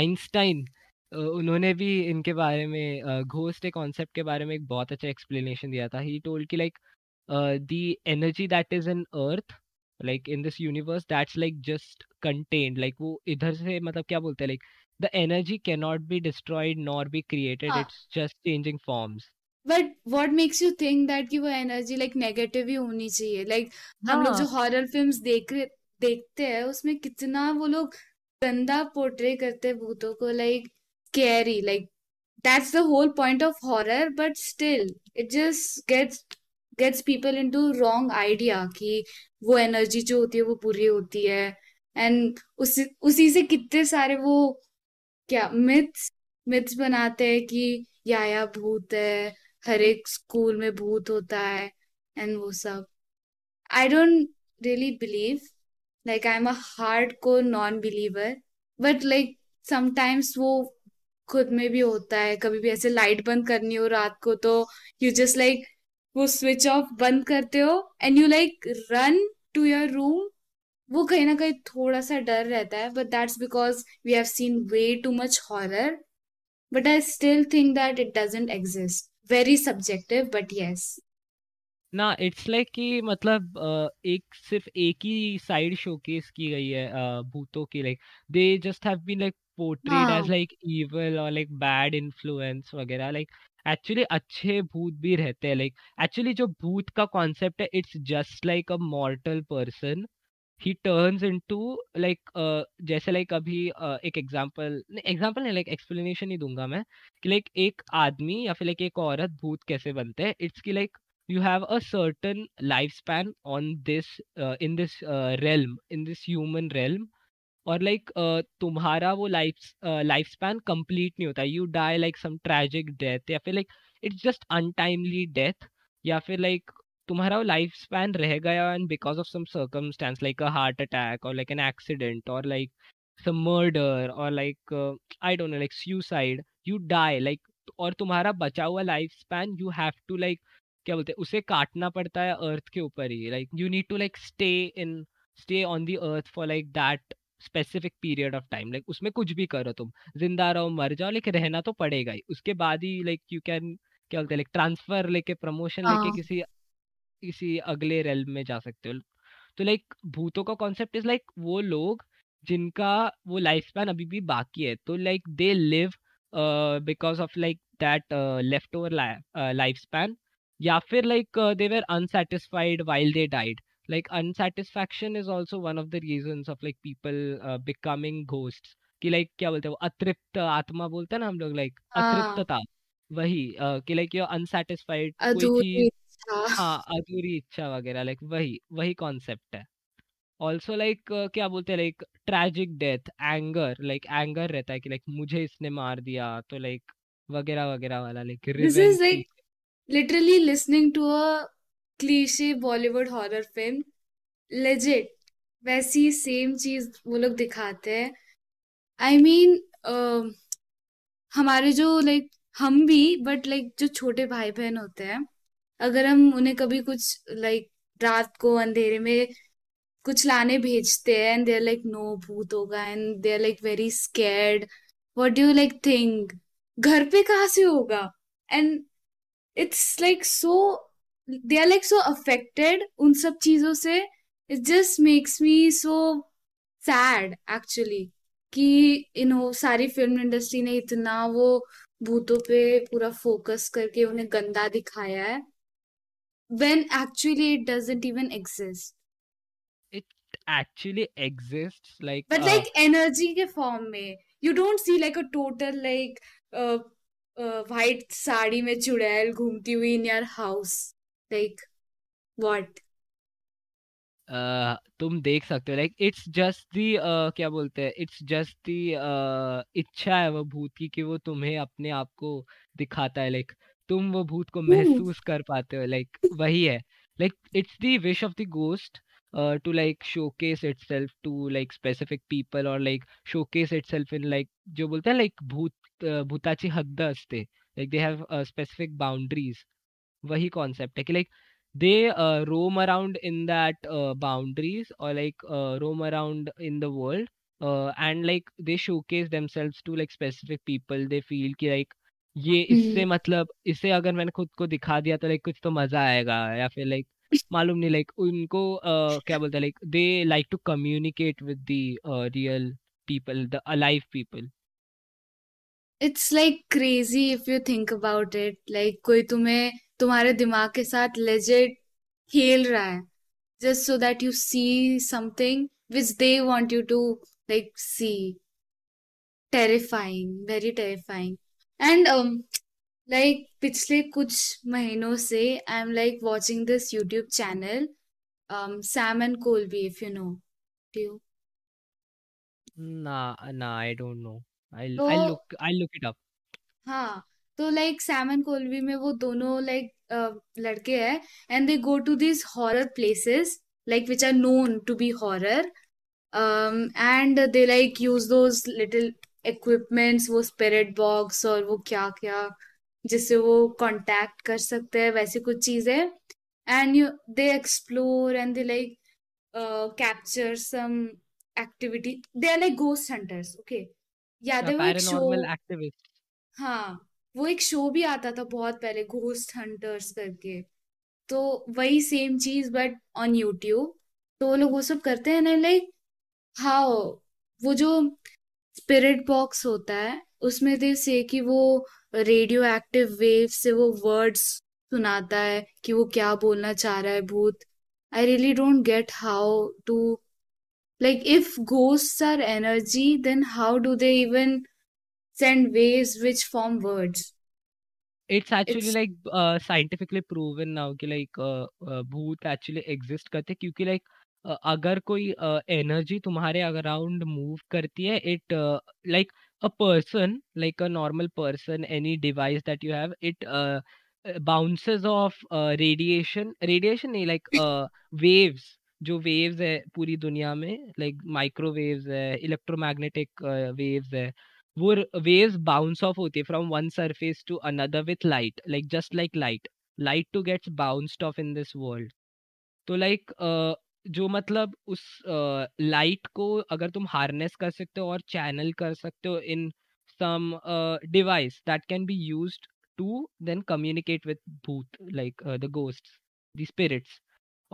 आइंस्टाइन उन्होंने भी इनके बारे में घोस्ट के कॉन्सेप्ट के बारे में एक बहुत अच्छा एक्सप्लेनेशन दिया था ही टोल्ड कि like the energy that is in earth like in this universe that's like just contained like वो इधर से मतलब क्या बोलते हैं like the energy can not be destroyed nor be created it's just changing forms but what makes you think that कि वो energy like negative ही होनी चाहिए लाइक like, हम लोग जो हाँ हॉरर फिल्म्स देख रहे देखते हैं उसमें कितना वो लोग गंदा पोर्ट्रे करते हैं भूतों को like scary like that's the whole point of horror but still it just gets gets people into wrong idea कि वो एनर्जी जो होती है वो पूरी होती है एंड उसी उसी से कितने सारे वो क्या मिथ्स मिथ्स बनाते हैं कि या भूत है हर एक स्कूल में भूत होता है एंड वो सब I don't really believe like I am a hardcore non believer but like sometimes वो खुद में भी होता है कभी भी ऐसे लाइट बंद करनी हो रात को तो यू जस्ट लाइक वो स्विच ऑफ बंद करते हो and you like run to your room वो कहीं ना कहीं थोड़ा सा डर रहता है but that's because we have seen way too much horror but I still think that it doesn't exist very subjective but yes ना इट्स लाइक कि मतलब एक सिर्फ एक ही साइड शोकेस की गई है भूतों की like they just have been like portrayed as like evil और लाइक बैड इन्फ्लुएंस वगैरह लाइक एक्चुअली अच्छे भूत भी रहते हैं लाइक एक्चुअली जो भूत का कॉन्सेप्ट है it's just like a mortal person he turns into like जैसे लाइक अभी uh, एक एग्जांपल एग्जांपल नहीं लाइक एक्सप्लेनेशन ही दूंगा मैं कि लाइक एक आदमी या फिर लाइक एक औरत भूत कैसे बनते हैं इट्स की like you have a certain lifespan on this uh, in this uh, realm in this human realm और लाइक तुम्हारा वो लाइफ लाइफ स्पैन कंप्लीट नहीं होता you die like some tragic death या फिर like it's just untimely death या फिर like तुम्हारा वो लाइफ स्पैन रह गया and because of some circumstance like a heart attack और लाइक एन एक्सीडेंट और लाइक सम मर्डर और like I don't know like suicide you die like और तुम्हारा बचा हुआ life span you have to like क्या बोलते हैं उसे काटना पड़ता है अर्थ के ऊपर ही like you need to like stay in stay on the earth for like that specific period of time like उसमें कुछ भी करो तुम जिंदा रहो मर जाओ लेकिन रहना तो पड़ेगा ही उसके बाद ही लाइक यू कैन क्या बोलते हैं लाइक ट्रांसफर लेके प्रमोशन लेके हाँ। किसी किसी अगले रेल में जा सकते हो तो लाइक भूतों का कॉन्सेप्ट इज लाइक वो लोग जिनका वो लाइफ स्पैन अभी भी बाकी है तो like they live because of like that left over life span या फिर like they were unsatisfied while they died like unsatisfaction is also one of the reasons of like people uh, becoming ghosts कि like like, क्या बोलते हैं अतृप्त आत्मा बोलते हैं ना हम लोग लाइक अतृप्तता वही uh, कि लाइक योर अनसेटिस्फाइड कोई हाँ अधूरी इच्छा वगैरह लाइक वही वही कॉन्सेप्ट है ऑल्सो लाइक like, uh, क्या बोलते हैं like tragic death anger like anger रहता है कि लाइक like, मुझे इसने मार दिया तो लाइक वगैरह वगैरह वाला like this is like literally listening to a cliche Bollywood horror film legit वैसी सेम चीज वो लोग दिखाते हैं आई मीन हमारे जो लाइक like, हम भी बट लाइक like, जो छोटे भाई बहन होते हैं अगर हम उन्हें कभी कुछ लाइक like, रात को अंधेरे में कुछ लाने भेजते हैं एंड देर लाइक नो भूत होगा and they are like very scared what you like think घर पे कहाँ से होगा and it's like so they are like so affected उन सब चीजों से it just makes me so sad actually कि यू नो सारी फिल्म इंडस्ट्री ने इतना वो भूतों पे पूरा फोकस करके उन्हें गंदा दिखाया है when actually it doesn't even exist it actually exist like but like energy के फॉर्म में you don't see like a total like white sari में चुड़ैल घूमती हुई in your house like what Uh, तुम देख सकते हो लाइक इट्स जस्ट दी क्या बोलते हैं इट्स जस्ट दी इच्छा है वो भूत की कि वो तुम्हें अपने आप को दिखाता है लाइक तुम वो भूत को hmm. महसूस कर पाते हो लाइक वही है like it's the wish of the ghost to like showcase itself to like specific people और like showcase itself in like जो बोलते हैं लाइक भूत अ, भूताची हद्द असते like they have specific boundaries वही कॉन्सेप्ट है कि like they roam around in that boundaries और like roam around in the world and like they show showcase themselves to like specific people they feel कि like ये इससे हम्म। मतलब इसे अगर मैंने खुद को दिखा दिया तो लाइक कुछ तो मजा आएगा या फिर लाइक मालूम नहीं लाइक उनको uh, क्या बोलते हैं like they like to communicate with the real people the alive people it's like crazy if you think about it like कोई तुम्हें तुम्हारे दिमाग के साथ लेजिट खेल रहा है just so that you see something which they want you to like see terrifying very terrifying and like पिछले कुछ महीनों से I am like watching this YouTube channel Sam and Colby if you know do Nah, nah, I don't know. I तो I look I look it up हाँ तो like Sam and कोल्बी में वो दोनों लाइक लड़के हैं and they go to this horror places like which are known to be horror and they like use those little equipments वो spirit box और वो क्या क्या जिससे वो कांटेक्ट कर सकते हैं वैसी कुछ चीजें and you they explore and they like capture some activity they are like ghost hunters okay या यादव एक शो पैरानॉर्मल एक्टिविस्ट हाँ वो एक शो भी आता था बहुत पहले घोस्ट हंटर्स करके तो वही सेम चीज बट ऑन यूट्यूब तो वो लोग वो सब करते हैं ना लाइक हाउ वो जो स्पिरिट बॉक्स होता है उसमें दे से कि वो रेडियो एक्टिव वेव से वो वर्ड्स सुनाता है कि वो क्या बोलना चाह रहा है भूत I really don't get how to like if ghosts are energy then how do they even send waves which form words it's actually like uh, scientifically proven now ki like uh, uh, actually exist karte kyunki like uh, agar uh, energy tumhare around move karti it uh, like a person like a normal person any device that you have it uh, bounces off uh, radiation radiation like uh, waves जो waves है पूरी दुनिया में like microwaves है electromagnetic waves है वो waves bounce off होती है from one surface to another with light like just like light light to gets bounced off in this world तो लाइक जो मतलब उस लाइट को अगर तुम हार्नेस कर सकते हो और चैनल कर सकते हो in some device that can be used to then communicate with भूत like the ghost the spirits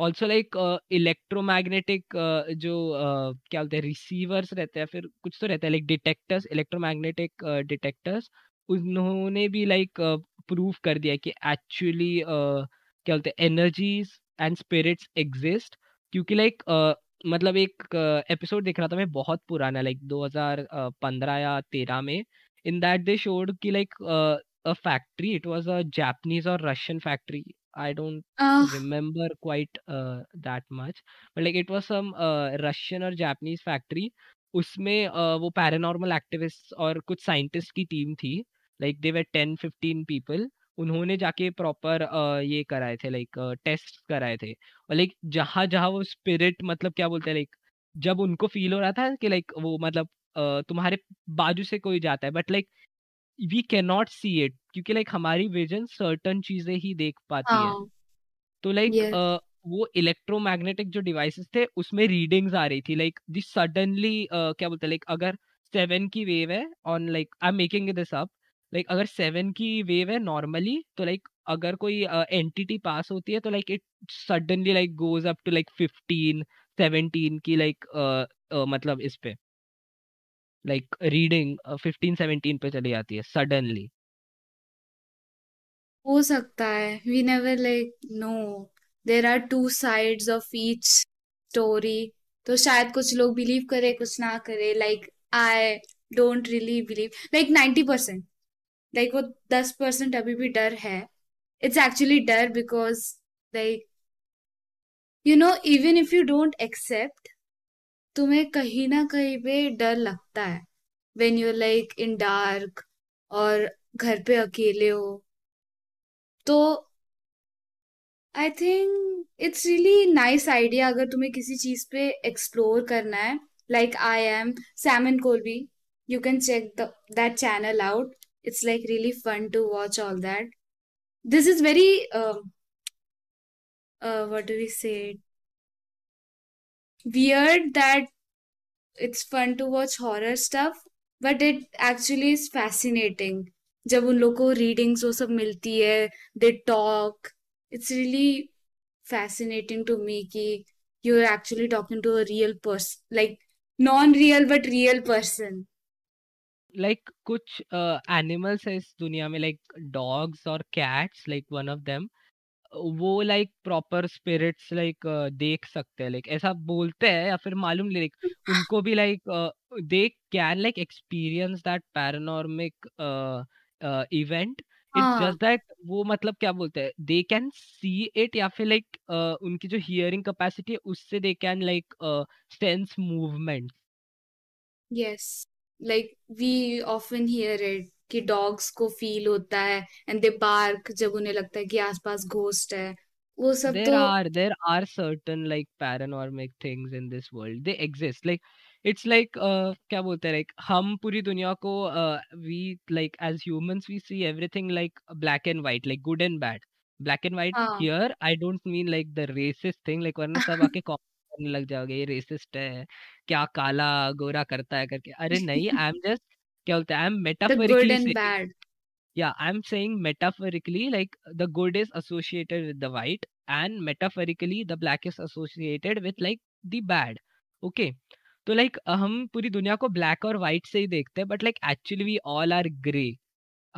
also like electromagnetic जो uh, क्या बोलते हैं रिसीवर्स रहते हैं फिर कुछ तो रहता है लाइक डिटेक्टर्स इलेक्ट्रोमैग्नेटिक डिटेक्टर्स उन्होंने भी लाइक like, प्रूव uh, कर दिया कि एक्चुअली uh, क्या बोलते हैं एनर्जीज एंड स्पिरिट्स एग्जिस्ट क्योंकि लाइक like, uh, मतलब एक एपिसोड uh, देख रहा था मैं बहुत पुराना लाइक like, 2015 uh, या 13 में इन दैट दे शोड कि like a factory it was a Japanese और Russian factory I don't Uh, remember quite uh, that much, but like it was some uh, Russian or Japanese factory. उसमें uh, वो paranormal activist और कुछ scientist की team थी like they were ten fifteen people उन्होंने जाके proper uh, ये कराए थे लाइक टेस्ट uh, कराए थे और लाइक जहाँ जहाँ वो स्पिरिट मतलब क्या बोलते हैं लाइक जब उनको फील हो रहा था कि लाइक वो मतलब uh, तुम्हारे बाजू से कोई जाता है but like we can not see it क्योंकि लाइक हमारी विजन सर्टन चीजें ही देख पाती हाँ. है तो लाइक yes. वो इलेक्ट्रोमैग्नेटिक जो डिवाइसेस थे उसमें रीडिंग्स आ रही थी लाइक दिस सडनली क्या बोलते हैं लाइक अगर सेवन की वेव है on like I am making this up like अगर सेवन की वेव है नॉर्मली तो लाइक अगर कोई एंटिटी uh, पास होती है तो like it suddenly like goes up to like fifteen seventeen की लाइक like, uh, uh, मतलब इस पे लाइक रीडिंग फिफ्टीन सेवनटीन पे चली जाती है सडनली हो सकता है we never like know there are two sides of each story तो शायद कुछ लोग बिलीव करे कुछ ना करे like I don't really believe like ninety percent like वो दस परसेंट अभी भी डर है इट्स एक्चुअली डर because like you know even if you don't accept तुम्हें कहीं ना कहीं पे डर लगता है when you like in dark और घर पे अकेले हो तो I think it's really nice idea अगर तुम्हें किसी चीज पे एक्सप्लोर करना है like I am Sam and Colby you can check that channel out it's like really fun to watch all that this is very what we say weird that it's fun to watch horror stuff but it actually is fascinating जब उन लोगों को readings वो सब मिलती है they talk it's really fascinating to मी कि you are actually talking to a real person like non real but real person like कुछ एनिमल्स uh, है इस दुनिया में लाइक डॉग्स और cats like one of them वो लाइक प्रॉपर स्पिरिट्स लाइक देख सकते हैं लाइक like, ऐसा बोलते हैं या फिर मालूम नहीं लाइक (laughs) उनको भी like they can like experience that paranormic event it's just that वो मतलब क्या बोलते हैं दे कैन सी इट या फिर लाइक उनकी जो हियरिंग कैपेसिटी है उससे they can like sense movement yes like we often hear it कि डॉग्स को फील होता है एंड दे बार्क जब उन्हें लगता है कि आसपास घोस्ट है वो सब there तो are there are certain like paranormal things in this world they exist like it's like क्या बोलते हैं लाइक हम पूरी दुनिया को we like as humans we see everything like black and white like good and bad black and white here I don't mean like the racist thing like वरना सब आके करने लग जाओगे ये रेसिस्ट है क्या काला गोरा करता है करके अरे नहीं आई एम जस्ट क्या बोलते हैं I am metaphorically yeah i'm saying metaphorically like the good is associated with the white and metaphorically the black is associated with like the bad okay तो लाइक हम पूरी दुनिया को ब्लैक और white से ही देखते हैं but like actually we all are grey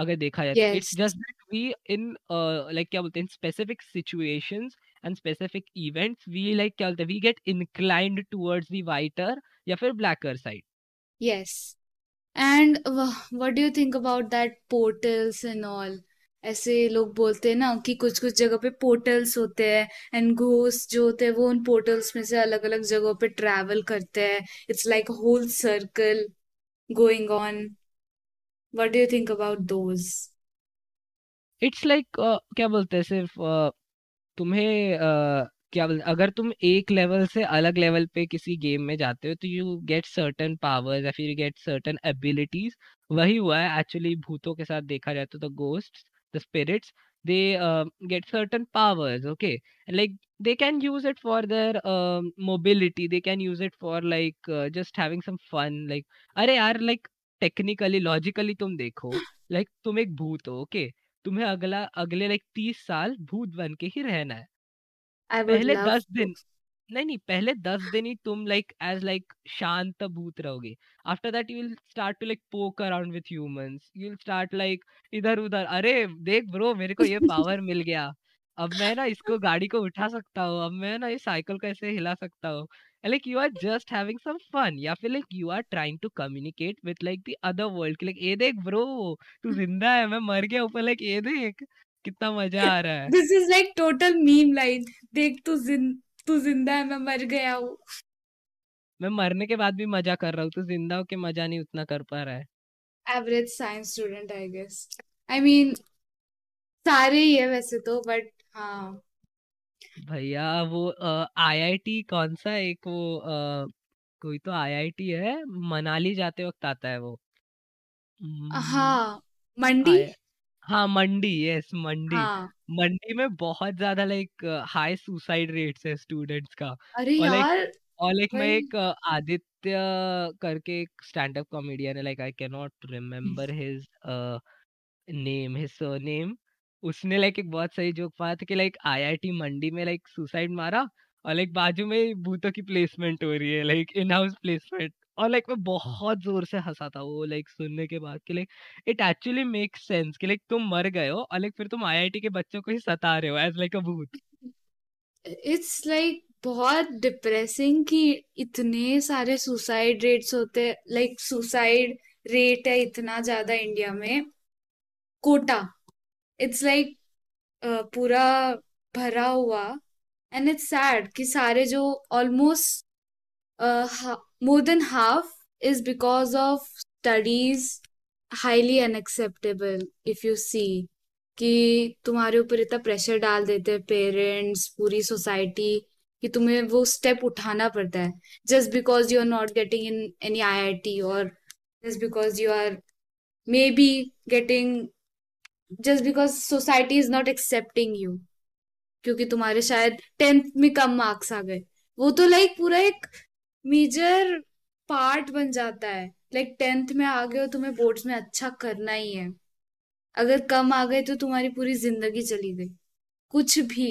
अगर देखा जाए it's just that we in like क्या बोलते हैं specific situations and specific events we like क्या बोलते हैं we get inclined towards the whiter या फिर blacker side yes and what do you think about that portals and all ऐसे लोग बोलते हैं ना कि कुछ कुछ जगह पे पोर्टल्स होते हैं एंड घोस्ट जो होते हैं वो उन पोर्टल्स में से अलग अलग जगहों पे ट्रैवल करते हैं it's like whole circle going on what do you think about those it's like क्या बोलते हैं सिर्फ uh, तुम्हें uh, क्या बोलते अगर तुम एक लेवल से अलग लेवल पे किसी गेम में जाते हो तो यू गेट सर्टन पावर्स या फिर यू गेट सर्टन एबिलिटीज वही हुआ है एक्चुअली भूतों के साथ देखा जाए तो the ghost the spirits they uh, get certain powers okay and like they can use it for their uh, mobility they can use it for like uh, just having some fun like are are like technically logically tum dekho like, tum ek bhoot ho okay okay? तुम्हें अगला अगले like like, तीस साल भूत बन के ही रहना है पहले दस दिन नहीं नहीं पहले दस दिन ही तुम लाइक एज लाइक शांत भूत रहोगे after that you will start to like poke around with humans you will start like इधर उधर अरे देख ब्रो मेरे को ये पावर (laughs) मिल गया अब मैं ना इसको गाड़ी को उठा सकता हूँ अब मैं ना ये साइकिल को ऐसे हिला सकता हूँ like you are just having some fun या फिर like you are trying to communicate with like the other world like ये देख ब्रो तू (laughs) जिंदा है मैं मर गया ऊपर लाइक ये देख कितना मजा आ रहा है this is like total meme line देख तू जिंदा तू जिंदा है मैं मर गया हूँ मैं मरने के बाद भी मजा कर रहा हूँ तू जिंदा हो के मजा नहीं उतना कर पा रहा है average science student I guess I mean सारे ही है वैसे तो बट हाँ भैया वो आईआईटी कौन सा एक वो आ, कोई तो आईआईटी है मनाली जाते वक्त आता है वो हाँ मंडी हाँ मंडी यस मंडी हाँ मंडी में बहुत ज्यादा लाइक हाई सुसाइड रेट्स है स्टूडेंट्स का अरे और लाइक यार और लाइक मैं भाई एक आदित्य करके एक स्टैंड अप कॉमेडियन है like I can not remember his name his surname उसने लाइक एक बहुत सही जोक पाया था कि लाइक आईआईटी मंडी में लाइक सुसाइड मारा और लाइक बाजू में भूतों की प्लेसमेंट हो रही है लाइक इन हाउस प्लेसमेंट और लाइक मैं हाँ। बहुत जोर से हंसा था वो लाइक सुनने के बाद कि like it actually make sense कि लाइक तुम मर गए हो और लाइक फिर तुम आईआईटी के बच्चों को ही सता रहे हो एज लाइक अ भूत इट्स (laughs) लाइक बहुत डिप्रेसिंग कि इतने सारे सुसाइड रेट्स होते लाइक like, सुसाइड रेट है इतना ज्यादा इंडिया में Kota it's like like, uh, पूरा भरा हुआ एंड इट्स सैड कि सारे जो almost more than half is because of studies highly unacceptable if you see कि तुम्हारे ऊपर इतना प्रेशर डाल देते हैं पेरेंट्स पूरी सोसाइटी कि तुम्हें वो स्टेप उठाना पड़ता है just because you are not getting in any I I T और just because you are maybe getting just because society is not accepting you क्योंकि तुम्हारे शायद टेंथ में कम मार्क्स आ गए वो तो लाइक पूरा एक मेजर पार्ट बन जाता है लाइक टेंथ में आ गए हो तुम्हें बोर्ड्स में अच्छा करना ही है अगर कम आ गए तो तुम्हारी पूरी जिंदगी चली गई कुछ भी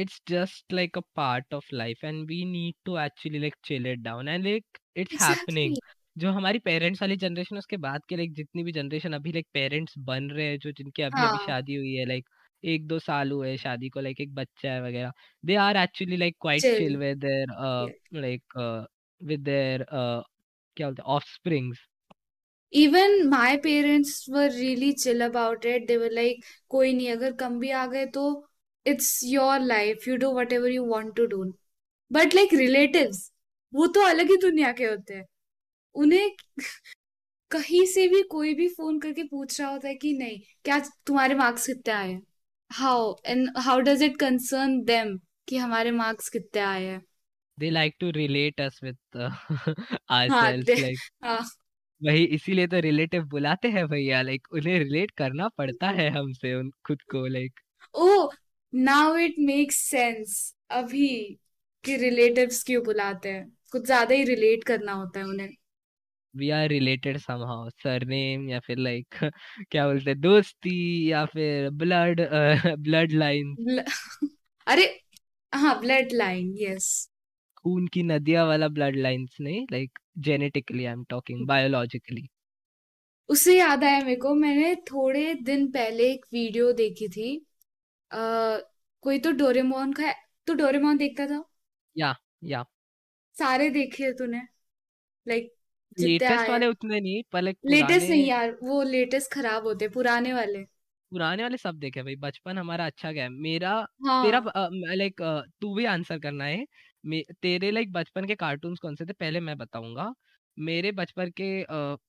it's just like a part of life and we need to actually like chill it down and like it's exactly. happening जो हमारी पेरेंट्स वाली जनरेशन उसके बाद के लाइक जितनी भी जनरेशन अभी लाइक पेरेंट्स बन रहे हैं जो जिनके अभी हाँ. अभी शादी हुई है लाइक like, एक दो साल हुए शादी को लाइक एक बच्चा है वगैरह they are actually like quite chill with their like with their क्या बोलते हैं offsprings even my parents were really chill about it they were like कोई नहीं अगर कम भी आ गए तो it's your life you do whatever you want to do but like relative वो तो अलग ही दुनिया के होते हैं उन्हें कहीं से भी कोई भी फोन करके पूछ रहा होता है कि नहीं क्या तुम्हारे मार्क्स कितने आए हैं how and how does it concern them कि हमारे marks कितने आए हैं they like to relate us with uh, (laughs) हाँ, ourselves हाँ, like हाँ. वही इसीलिए तो रिलेटिव बुलाते हैं भैया लाइक उन्हें रिलेट करना पड़ता है (laughs) हमसे उन खुद को like oh now it makes sense अभी कि रिलेटिव्स क्यों बुलाते हैं कुछ ज्यादा ही रिलेट करना होता है उन्हें we are related somehow surname या फिर लाइक (laughs) क्या बोलते हैं दोस्ती या फिर ब्लड ब्लड लाइन अरे हाँ ब्लड लाइन यस खून की नदियां वाला ब्लड लाइंस नहीं like genetically I am talking biologically उसे याद आया मेरे को मैंने थोड़े दिन पहले एक वीडियो देखी थी आ, कोई तो डोरेमोन का तो डोरेमोन देखता था या या सारे देखे तूने लाइक लेटेस्ट वाले उतने नहीं पर लाइक लेटेस्ट नहीं यार वो लेटेस्ट खराब होते पुराने वाले पुराने वाले सब देखे भाई बचपन हमारा अच्छा गया मेरा हाँ। तेरा लाइक तू भी आंसर करना है तेरे लाइक बचपन के कार्टून कौन से थे पहले मैं बताऊंगा मेरे बचपन के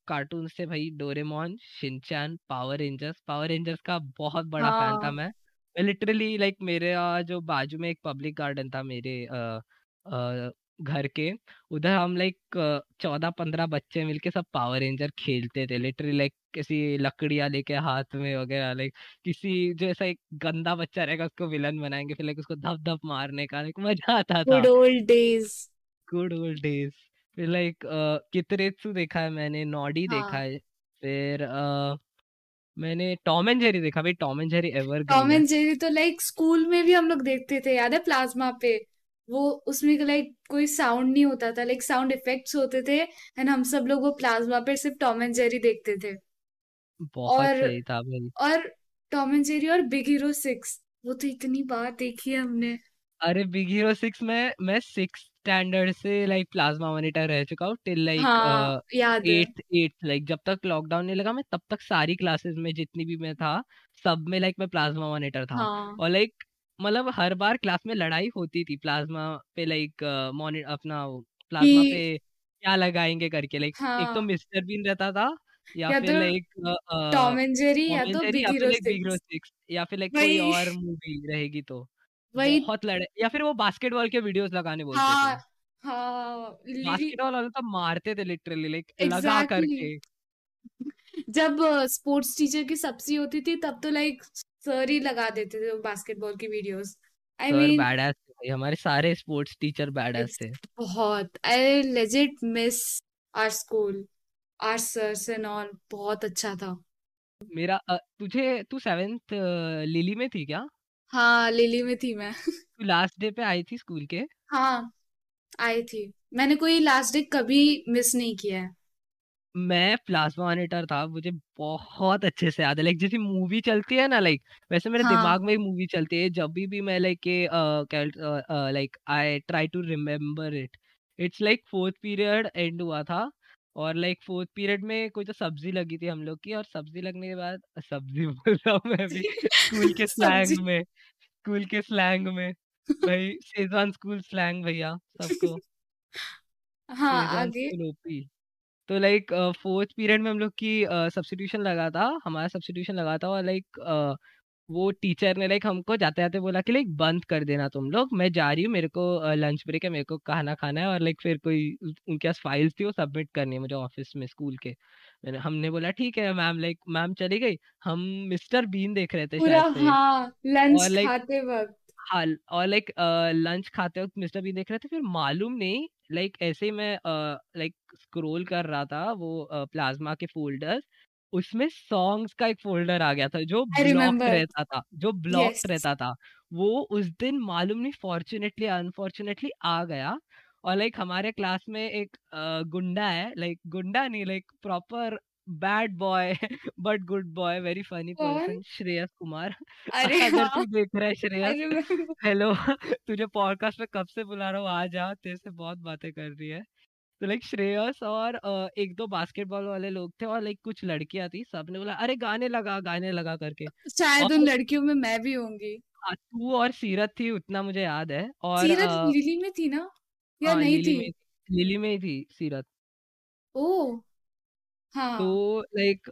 कार्टून थे भाई Doraemon Shinchan Power Rangers Power Rangers का बहुत बड़ा फैन था हाँ। मैं लिटरली लाइक मेरे जो बाजू में एक पब्लिक गार्डन था मेरे घर के उधर हम लाइक चौदह पंद्रह बच्चे मिलके सब पावर रेंजर खेलते थे लिटरली लाइक किसी लकड़िया लेके हाथ में वगैरह लाइक किसी जो ऐसा एक गंदा बच्चा रहेगा उसको विलन बनाएंगे फिर लाइक उसको धप धप मारने का लाइक मजा आता था good old days good old days फिर लाइक कितरे देखा है मैंने नॉडी हाँ. देखा है फिर uh, मैंने टॉम एंड जेरी देखा भाई Tom and Jerry ever Tom and Jerry तो लाइक स्कूल में भी हम लोग देखते थे याद है प्लाज्मा पे वो उसमें लाइक कोई साउंड नहीं होता था लाइक साउंड इफेक्ट्स होते थे एंड हम सब लोग वो प्लाज्मा पे सिर्फ टॉम एंड जेरी देखते थे बहुत और सही था भाई और टॉम एंड जेरी और बिग हीरो सिक्स वो तो इतनी बार देखी है हमने अरे बिग हीरो सिक्स में मैं सिक्स स्टैंडर्ड से लाइक प्लाज्मा मॉनिटर रह चुका हूँ टिल लाइक हाँ, याद एट एट्थ लाइक जब तक लॉकडाउन नहीं लगा मैं तब तक सारी क्लासेस में जितनी भी मैं था सब में लाइक मैं प्लाज्मा मॉनिटर था हाँ. और लाइक मतलब हर बार क्लास में लड़ाई होती थी प्लाज्मा पे लाइक मॉनिटर अपना प्लाज्मा पे क्या लगाएंगे करके लाइक एक तो हाँ। मिस्टर बीन रहता था या, या फिर तो लाइक टॉम एंड जेरी या तो बिग हीरो 6 या फिर लाइक कोई और मूवी रहेगी तो वही बहुत लड़े या फिर वो बास्केटबॉल के वीडियोस लगाने बोलते थे हाँ, हाँ बास्केटबॉल वाले तो मारते थे लिटरली लाइक exactly. लगा करके जब स्पोर्ट्स टीचर की सब्सिडी होती थी तब तो लाइक सर ही लगा देते थे बास्केटबॉल की videos I sir mean badass भाई हमारे सारे स्पोर्ट्स टीचर बैडास थे बहुत I legit miss our school our sir and all बहुत अच्छा था मेरा तुझे तू सेवेंथ लिली में थी क्या हाँ लिली में थी मैं (laughs) तू लास्ट डे पे आई थी स्कूल के हाँ आई थी मैंने कोई लास्ट डे कभी मिस नहीं किया है मैं प्लाज्मा मॉनिटर था मुझे बहुत अच्छे से याद है लाइक जैसे मूवी चलती है ना लाइक वैसे मेरे हाँ दिमाग में एक मूवी चलती है जब भी भी मैं लाइक ये like I try to remember it it's like fourth period end हुआ था और लाइक फोर्थ पीरियड में कोई तो सब्जी लगी थी हम लोग की और सब्जी लगने के बाद सब्जी (laughs) बोल रहा हूँ मैं भी स्कूल के स्लैंग में स्कूल के स्लैंग में भाई शेजवान स्कूल स्लैंग भैया सबको हाँ आगे ओपी तो लाइक फोर्थ पीरियड में हम लोग की uh, लगा था हमारा सब्स्टिट्यूशन लगा था और लाइक uh, वो टीचर ने लाइक हमको जाते जाते बोला कि लाइक बंद कर देना तुम लोग मैं जा रही हूँ मेरे को लंच ब्रेक है मेरे को खाना खाना है और लाइक फिर कोई उनके पास फाइल्स थी वो सबमिट करनी है मुझे ऑफिस में स्कूल के मैंने हमने बोला ठीक है मैम लाइक मैम चली गई हम मिस्टर बीन देख रहे थे पूरा शायद हाँ, लंच और, खाते वक्त हाल और लाइक लंच खाते वक्त मिस्टर बीन देख रहे थे फिर मालूम नहीं लाइक ऐसे ही मैं लाइक स्क्रोल कर रहा था वो प्लाज्मा के फोल्डर्स उसमें सॉन्ग्स का एक फोल्डर आ गया था जो ब्लॉक रहता था जो ब्लॉक yes. रहता था वो उस दिन मालूम नहीं फॉर्चुनेटली अनफॉर्चुनेटली आ गया और लाइक हमारे क्लास में एक गुंडा है लाइक गुंडा नहीं like proper bad boy but good boy very funny person Shreyas Kumar (laughs) अरे अगर तू देख रहा है श्रेयस (laughs) हेलो (laughs) तुझे पॉडकास्ट में कब से बुला रहा हूँ आ जा तेरे से बहुत बातें कर रही है तो लाइक श्रेयस और एक दो बास्केटबॉल वाले लोग थे और लाइक कुछ लड़कियां थी सबने बोला अरे गाने लगा गाने लगा करके शायद उन लड़कियों में मैं भी होंगी हाँ, तू और सीरत थी उतना मुझे याद है और सीरत लिली में थी ना या हाँ, नहीं थी लिली में ही थी सीरत ओ हाँ तो लाइक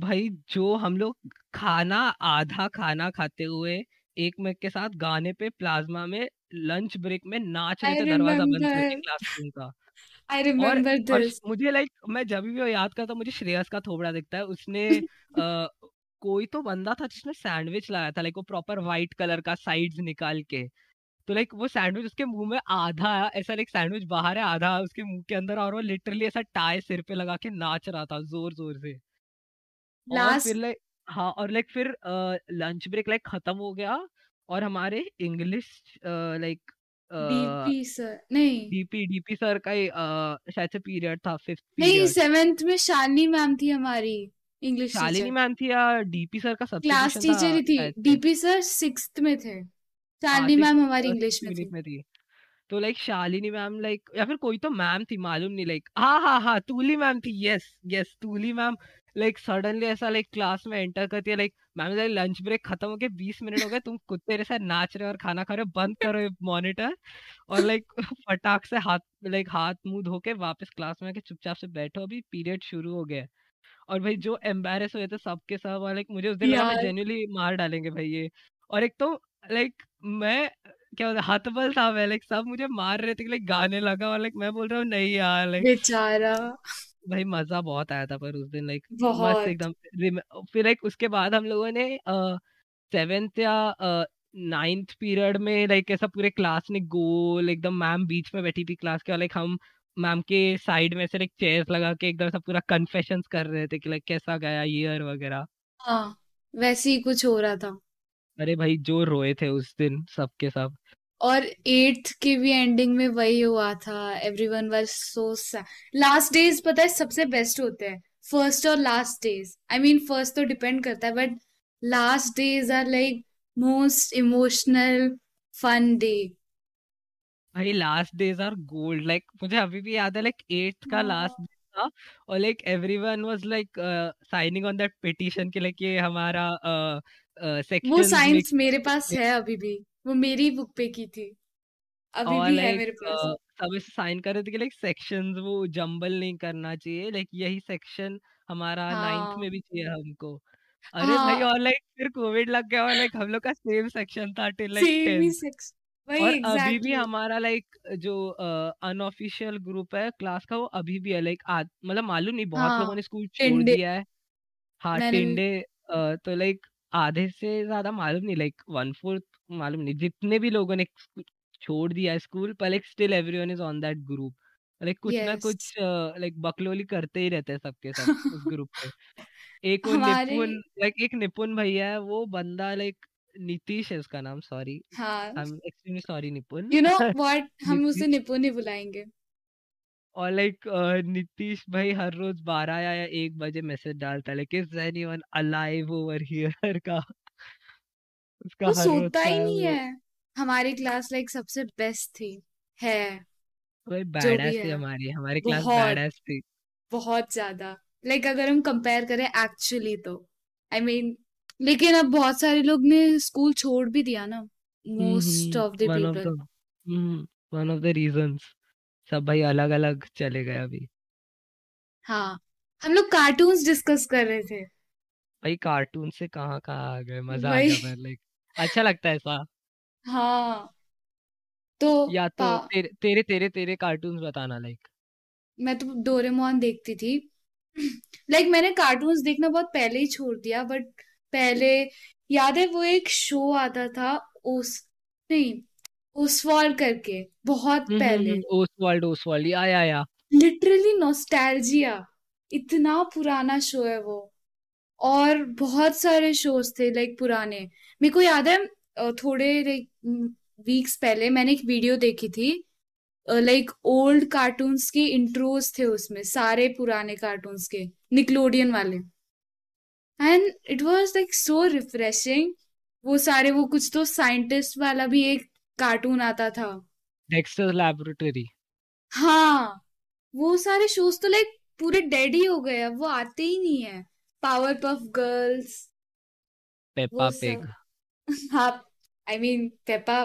भाई जो हम लोग खाना आधा खाना खाते हुए एक मिनट के साथ गाने पे प्लाज्मा में लंच ब्रेक में नाच रहे थे दरवाजा बंद करके रिमेम्बर क्लासरूम का आई और रिमेम्बर और दिस मुझे लाइक मैं जब भी वो याद करता हूँ मुझे श्रेयस का थोबड़ा दिखता है उसने आ, (laughs) कोई तो बंदा था जिसने सैंडविच लाया था लाइक वो प्रॉपर व्हाइट कलर का साइड्स निकाल के तो लाइक वो सैंडविच उसके मुंह में आधा ऐसा लाइक सैंडविच बाहर है आधा उसके मुंह के अंदर और वो लिटरली ऐसा टाई सिर पे लगा के नाच रहा था जोर जोर से और फिर लाइक हाँ और लाइक फिर लंच ब्रेक लाइक खत्म हो गया और हमारे इंग्लिश लाइक डीपी सर नहीं डीपी डीपी सर का ही शायद से पीरियड था फिफ्थ नहीं सेवेंथ में शालिनी मैम थी हमारी इंग्लिश शालिनी मैम थी या डीपी सर का क्लास टीचर ही थी डीपी सर सिक्स्थ में थे हाँ, शालिनी मैम हमारी इंग्लिश में थी में तो लाइक शालिनी मैम लाइक या फिर कोई तो मैम थी मालूम नहीं लाइक हाँ हाँ हाँ तूली मैम थी yes yes Tuli ma'am like suddenly ऐसा लाइक क्लास में एंटर करती है लाइक मैम लंच ब्रेक खत्म हो गया बीस मिनट हो गए तुम कुत्ते के साथ नाच रहे हो और खाना खा रहे हो बंद करो मॉनिटर और लाइक (laughs) फटाक से हाथ लाइक हाथ मुंह धो के वापस क्लास में आके चुपचाप से बैठो अभी पीरियड शुरू हो गया और भाई जो एम्बेरस हुए थे सबके सब लाइक मुझे उस दिन जेन्यूनली मार डालेंगे भाई ये और एक तो लाइक मैं क्या होता हथबल था मैं लाइक सब मुझे मार रहे थे लाइक गाने लगा और लाइक मैं बोल रहा हूँ नहीं यार लाइक बेचारा भाई मजा बहुत आया था पर उस दिन लाइक मस्त एकदम फिर लाइक उसके बाद हम लोगों ने सेवेंथ या नाइन्थ पीरियड में लाइक ऐसा पूरे क्लास ने गोल एकदम मैम बीच में बैठी थी क्लास के और लाइक हम मैम के साइड में से लाइक चेयर लगा के एकदम सब पूरा कन्फेशंस कर रहे थे कि लाइक कैसा गया ईयर वगैरह हाँ वैसे ही कुछ हो रहा था अरे भाई जो रोए थे उस दिन सबके सब और एट्थ की भी एंडिंग में वही हुआ था everyone was so last days पता है सबसे बेस्ट होते हैं फर्स्ट और last days I mean first तो डिपेंड करता है but last days are like most emotional fun day भाई last days are gold like मुझे अभी भी याद है लाइक एट्थ का लास्ट हाँ। डे था और like everyone was like signing on that petition के लाइक ये हमारा uh, सेक्शन वो साइंस मेरे पास है अभी भी वो मेरी बुक पे की थी अभी और भी है मेरे पास सब इसे साइन कर रहे थे कि लाइक सेक्शंस वो जंबल नहीं करना चाहिए लाइक यही सेक्शन हमारा नाइन्थ में हाँ। भी चाहिए हमको अरे भाई हाँ। और लाइक फिर कोविड लग गया और लाइक हम लोग का सेम सेक्शन था टिल लाइक सेम ही और exactly. अभी भी हमारा लाइक जो अनऑफिशियल uh, ग्रुप है क्लास का वो अभी भी है लाइक मतलब मालूम नहीं बहुत हाँ, लोगों ने स्कूल छोड़ दिया है हाँ टिंडे uh, तो लाइक आधे से ज्यादा मालूम नहीं लाइक वन फोर्थ मालूम नहीं जितने भी लोगों ने छोड़ दिया स्कूल पर like still everyone is on that group like कुछ yes. ना कुछ लाइक बकलोली करते ही रहते हैं सबके सब उस ग्रुप (laughs) पे एक वो हमारे निपुण लाइक एक निपुण भैया है वो बंदा लाइक नीतीश है उसका नाम सॉरी हाँ I am extremely sorry Nipun you know what हम उसे नीतीश निपुण ही बुलाएंगे और लाइक नीतीश भाई हर रोज बारह या या एक बजे मैसेज डालता है किस is anyone alive over here का उसका वो हर रोज सोता ही नहीं है हमारी क्लास लाइक सबसे बेस्ट थी है भाई जो भी बैडास थी हमारी हमारी क्लास बहुत बैडास थी बहुत ज्यादा लाइक अगर हम कंपेयर करें एक्चुअली तो आई I मीन mean, लेकिन अब बहुत सारे लोग ने स्कूल छोड़ भी दिया ना most of the one of people the one of the reasons सब भाई अलग अलग चले गए अभी हाँ हम लोग कार्टून डिस्कस कर रहे थे भाई कार्टून से कहाँ कहाँ आ गए मजा आ भाई गया लाइक अच्छा लगता है ऐसा हाँ तो या तो पा तेरे तेरे तेरे तेरे कार्टून बताना लाइक मैं तो डोरेमोन देखती थी लाइक like, मैंने कार्टून्स देखना बहुत पहले ही छोड़ दिया बट पहले याद है वो एक शो आता था उस नहीं ओसवाल्ड करके बहुत हम्म, हम्म, पहले हम्म, ओसवाल्ड ओसवाल्ड या या या लिटरली नोस्टैल्जिया इतना पुराना शो है वो और बहुत सारे शोज थे लाइक पुराने मेरे को याद है थोड़े लाइक वीक्स पहले मैंने एक वीडियो देखी थी लाइक ओल्ड कार्टून्स के इंट्रोज थे उसमें सारे पुराने कार्टून्स के निकलोडियन वाले and it was like so refreshing वो सारे वो कुछ तो साइंटिस्ट वाला भी एक कार्टून आता था डेक्सटर लैबोरेटरी हाँ वो सारे शोज तो लाइक पूरे डेड ही हो गए अब वो आते ही नहीं है Powerpuff Girls Peppa Pig हाँ आई मीन पेपा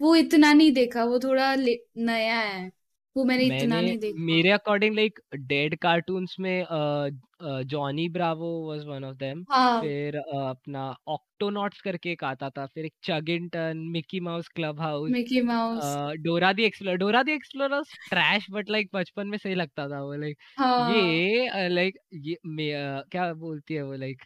वो इतना नहीं देखा वो थोड़ा नया है वो मैंने, मैंने इतना नहीं देखा मेरे अकॉर्डिंग लाइक डेड कार्टून्स में Johnny Bravo was one of them फिर अ, अपना ऑक्टोनॉट्स करके एक आता था फिर एक Chuggington Mickey Mouse Clubhouse Mickey Mouse Dora the Explorer Dora the Explorer trash but like बचपन में सही लगता था वो लाइक ये लाइक हाँ। ये क्या बोलती है वो लाइक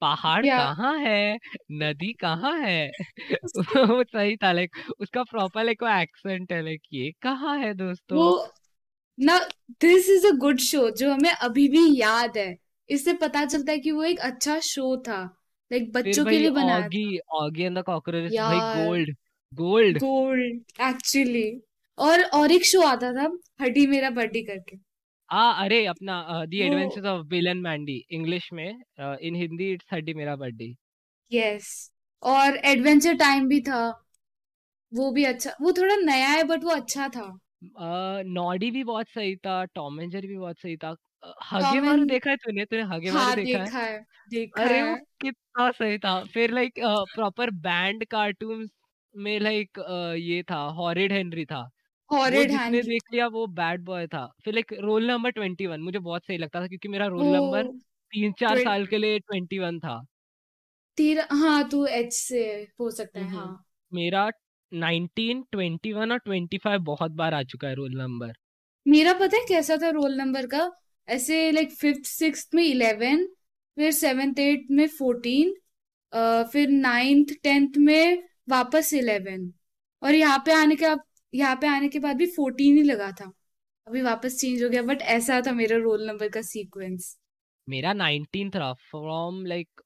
पहाड़ क्या कहाँ है नदी कहाँ है (laughs) वो सही था लाइक उसका प्रॉपर लाइक वो एक्सेंट है लाइक ये कहाँ है वो दोस्तों ना this is a good show जो हमें अभी भी याद है इससे पता चलता है कि वो एक अच्छा शो था लाइक बच्चों के लिए बनाया Oggy Oggy and the cockroach भाई गोल्ड गोल्ड गोल्ड एक्चुअली और और एक शो आता था हड्डी मेरा बड्डी करके आ अरे अपना the adventures of and Mandy English में इन हिंदी इट्स हड्डी मेरा बड्डी यस और एडवेंचर टाइम भी था वो भी अच्छा वो थोड़ा नया है बट वो अच्छा था नॉडी भी बहुत सही था टॉम एंड भी बहुत सही था हगे मारू देखा है तूने तूने हगे मारू हाँ देखा, देखा है देखा अरे है। वो कितना सही था फिर लाइक प्रॉपर बैंड कार्टून में लाइक ये था हॉरिड हेनरी था हॉरिड हेनरी देख लिया वो बैड बॉय था फिर like roll number twenty one मुझे बहुत सही लगता था क्योंकि मेरा रोल नंबर तीन चार साल के लिए ट्वेंटी वन था तेरा हाँ तू तो एच से हो सकता है हम्म, हाँ मेरा नाइनटीन ट्वेंटी वन और ट्वेंटी फाइव बहुत बार आ चुका है रोल नंबर मेरा पता है कैसा था रोल नंबर का ऐसे लाइक फिफ्थ सिक्स में इलेवन फिर सेवेंथ एट में फोर्टीन फिर नाइन्थ टेंथ में वापस इलेवन और यहाँ पे आने के अब यहाँ पे आने के बाद भी फोर्टीन ही लगा था अभी वापस चेंज हो गया बट ऐसा था मेरा रोल नंबर का सीक्वेंस मेरा नाइनटीन था फ्रॉम लाइक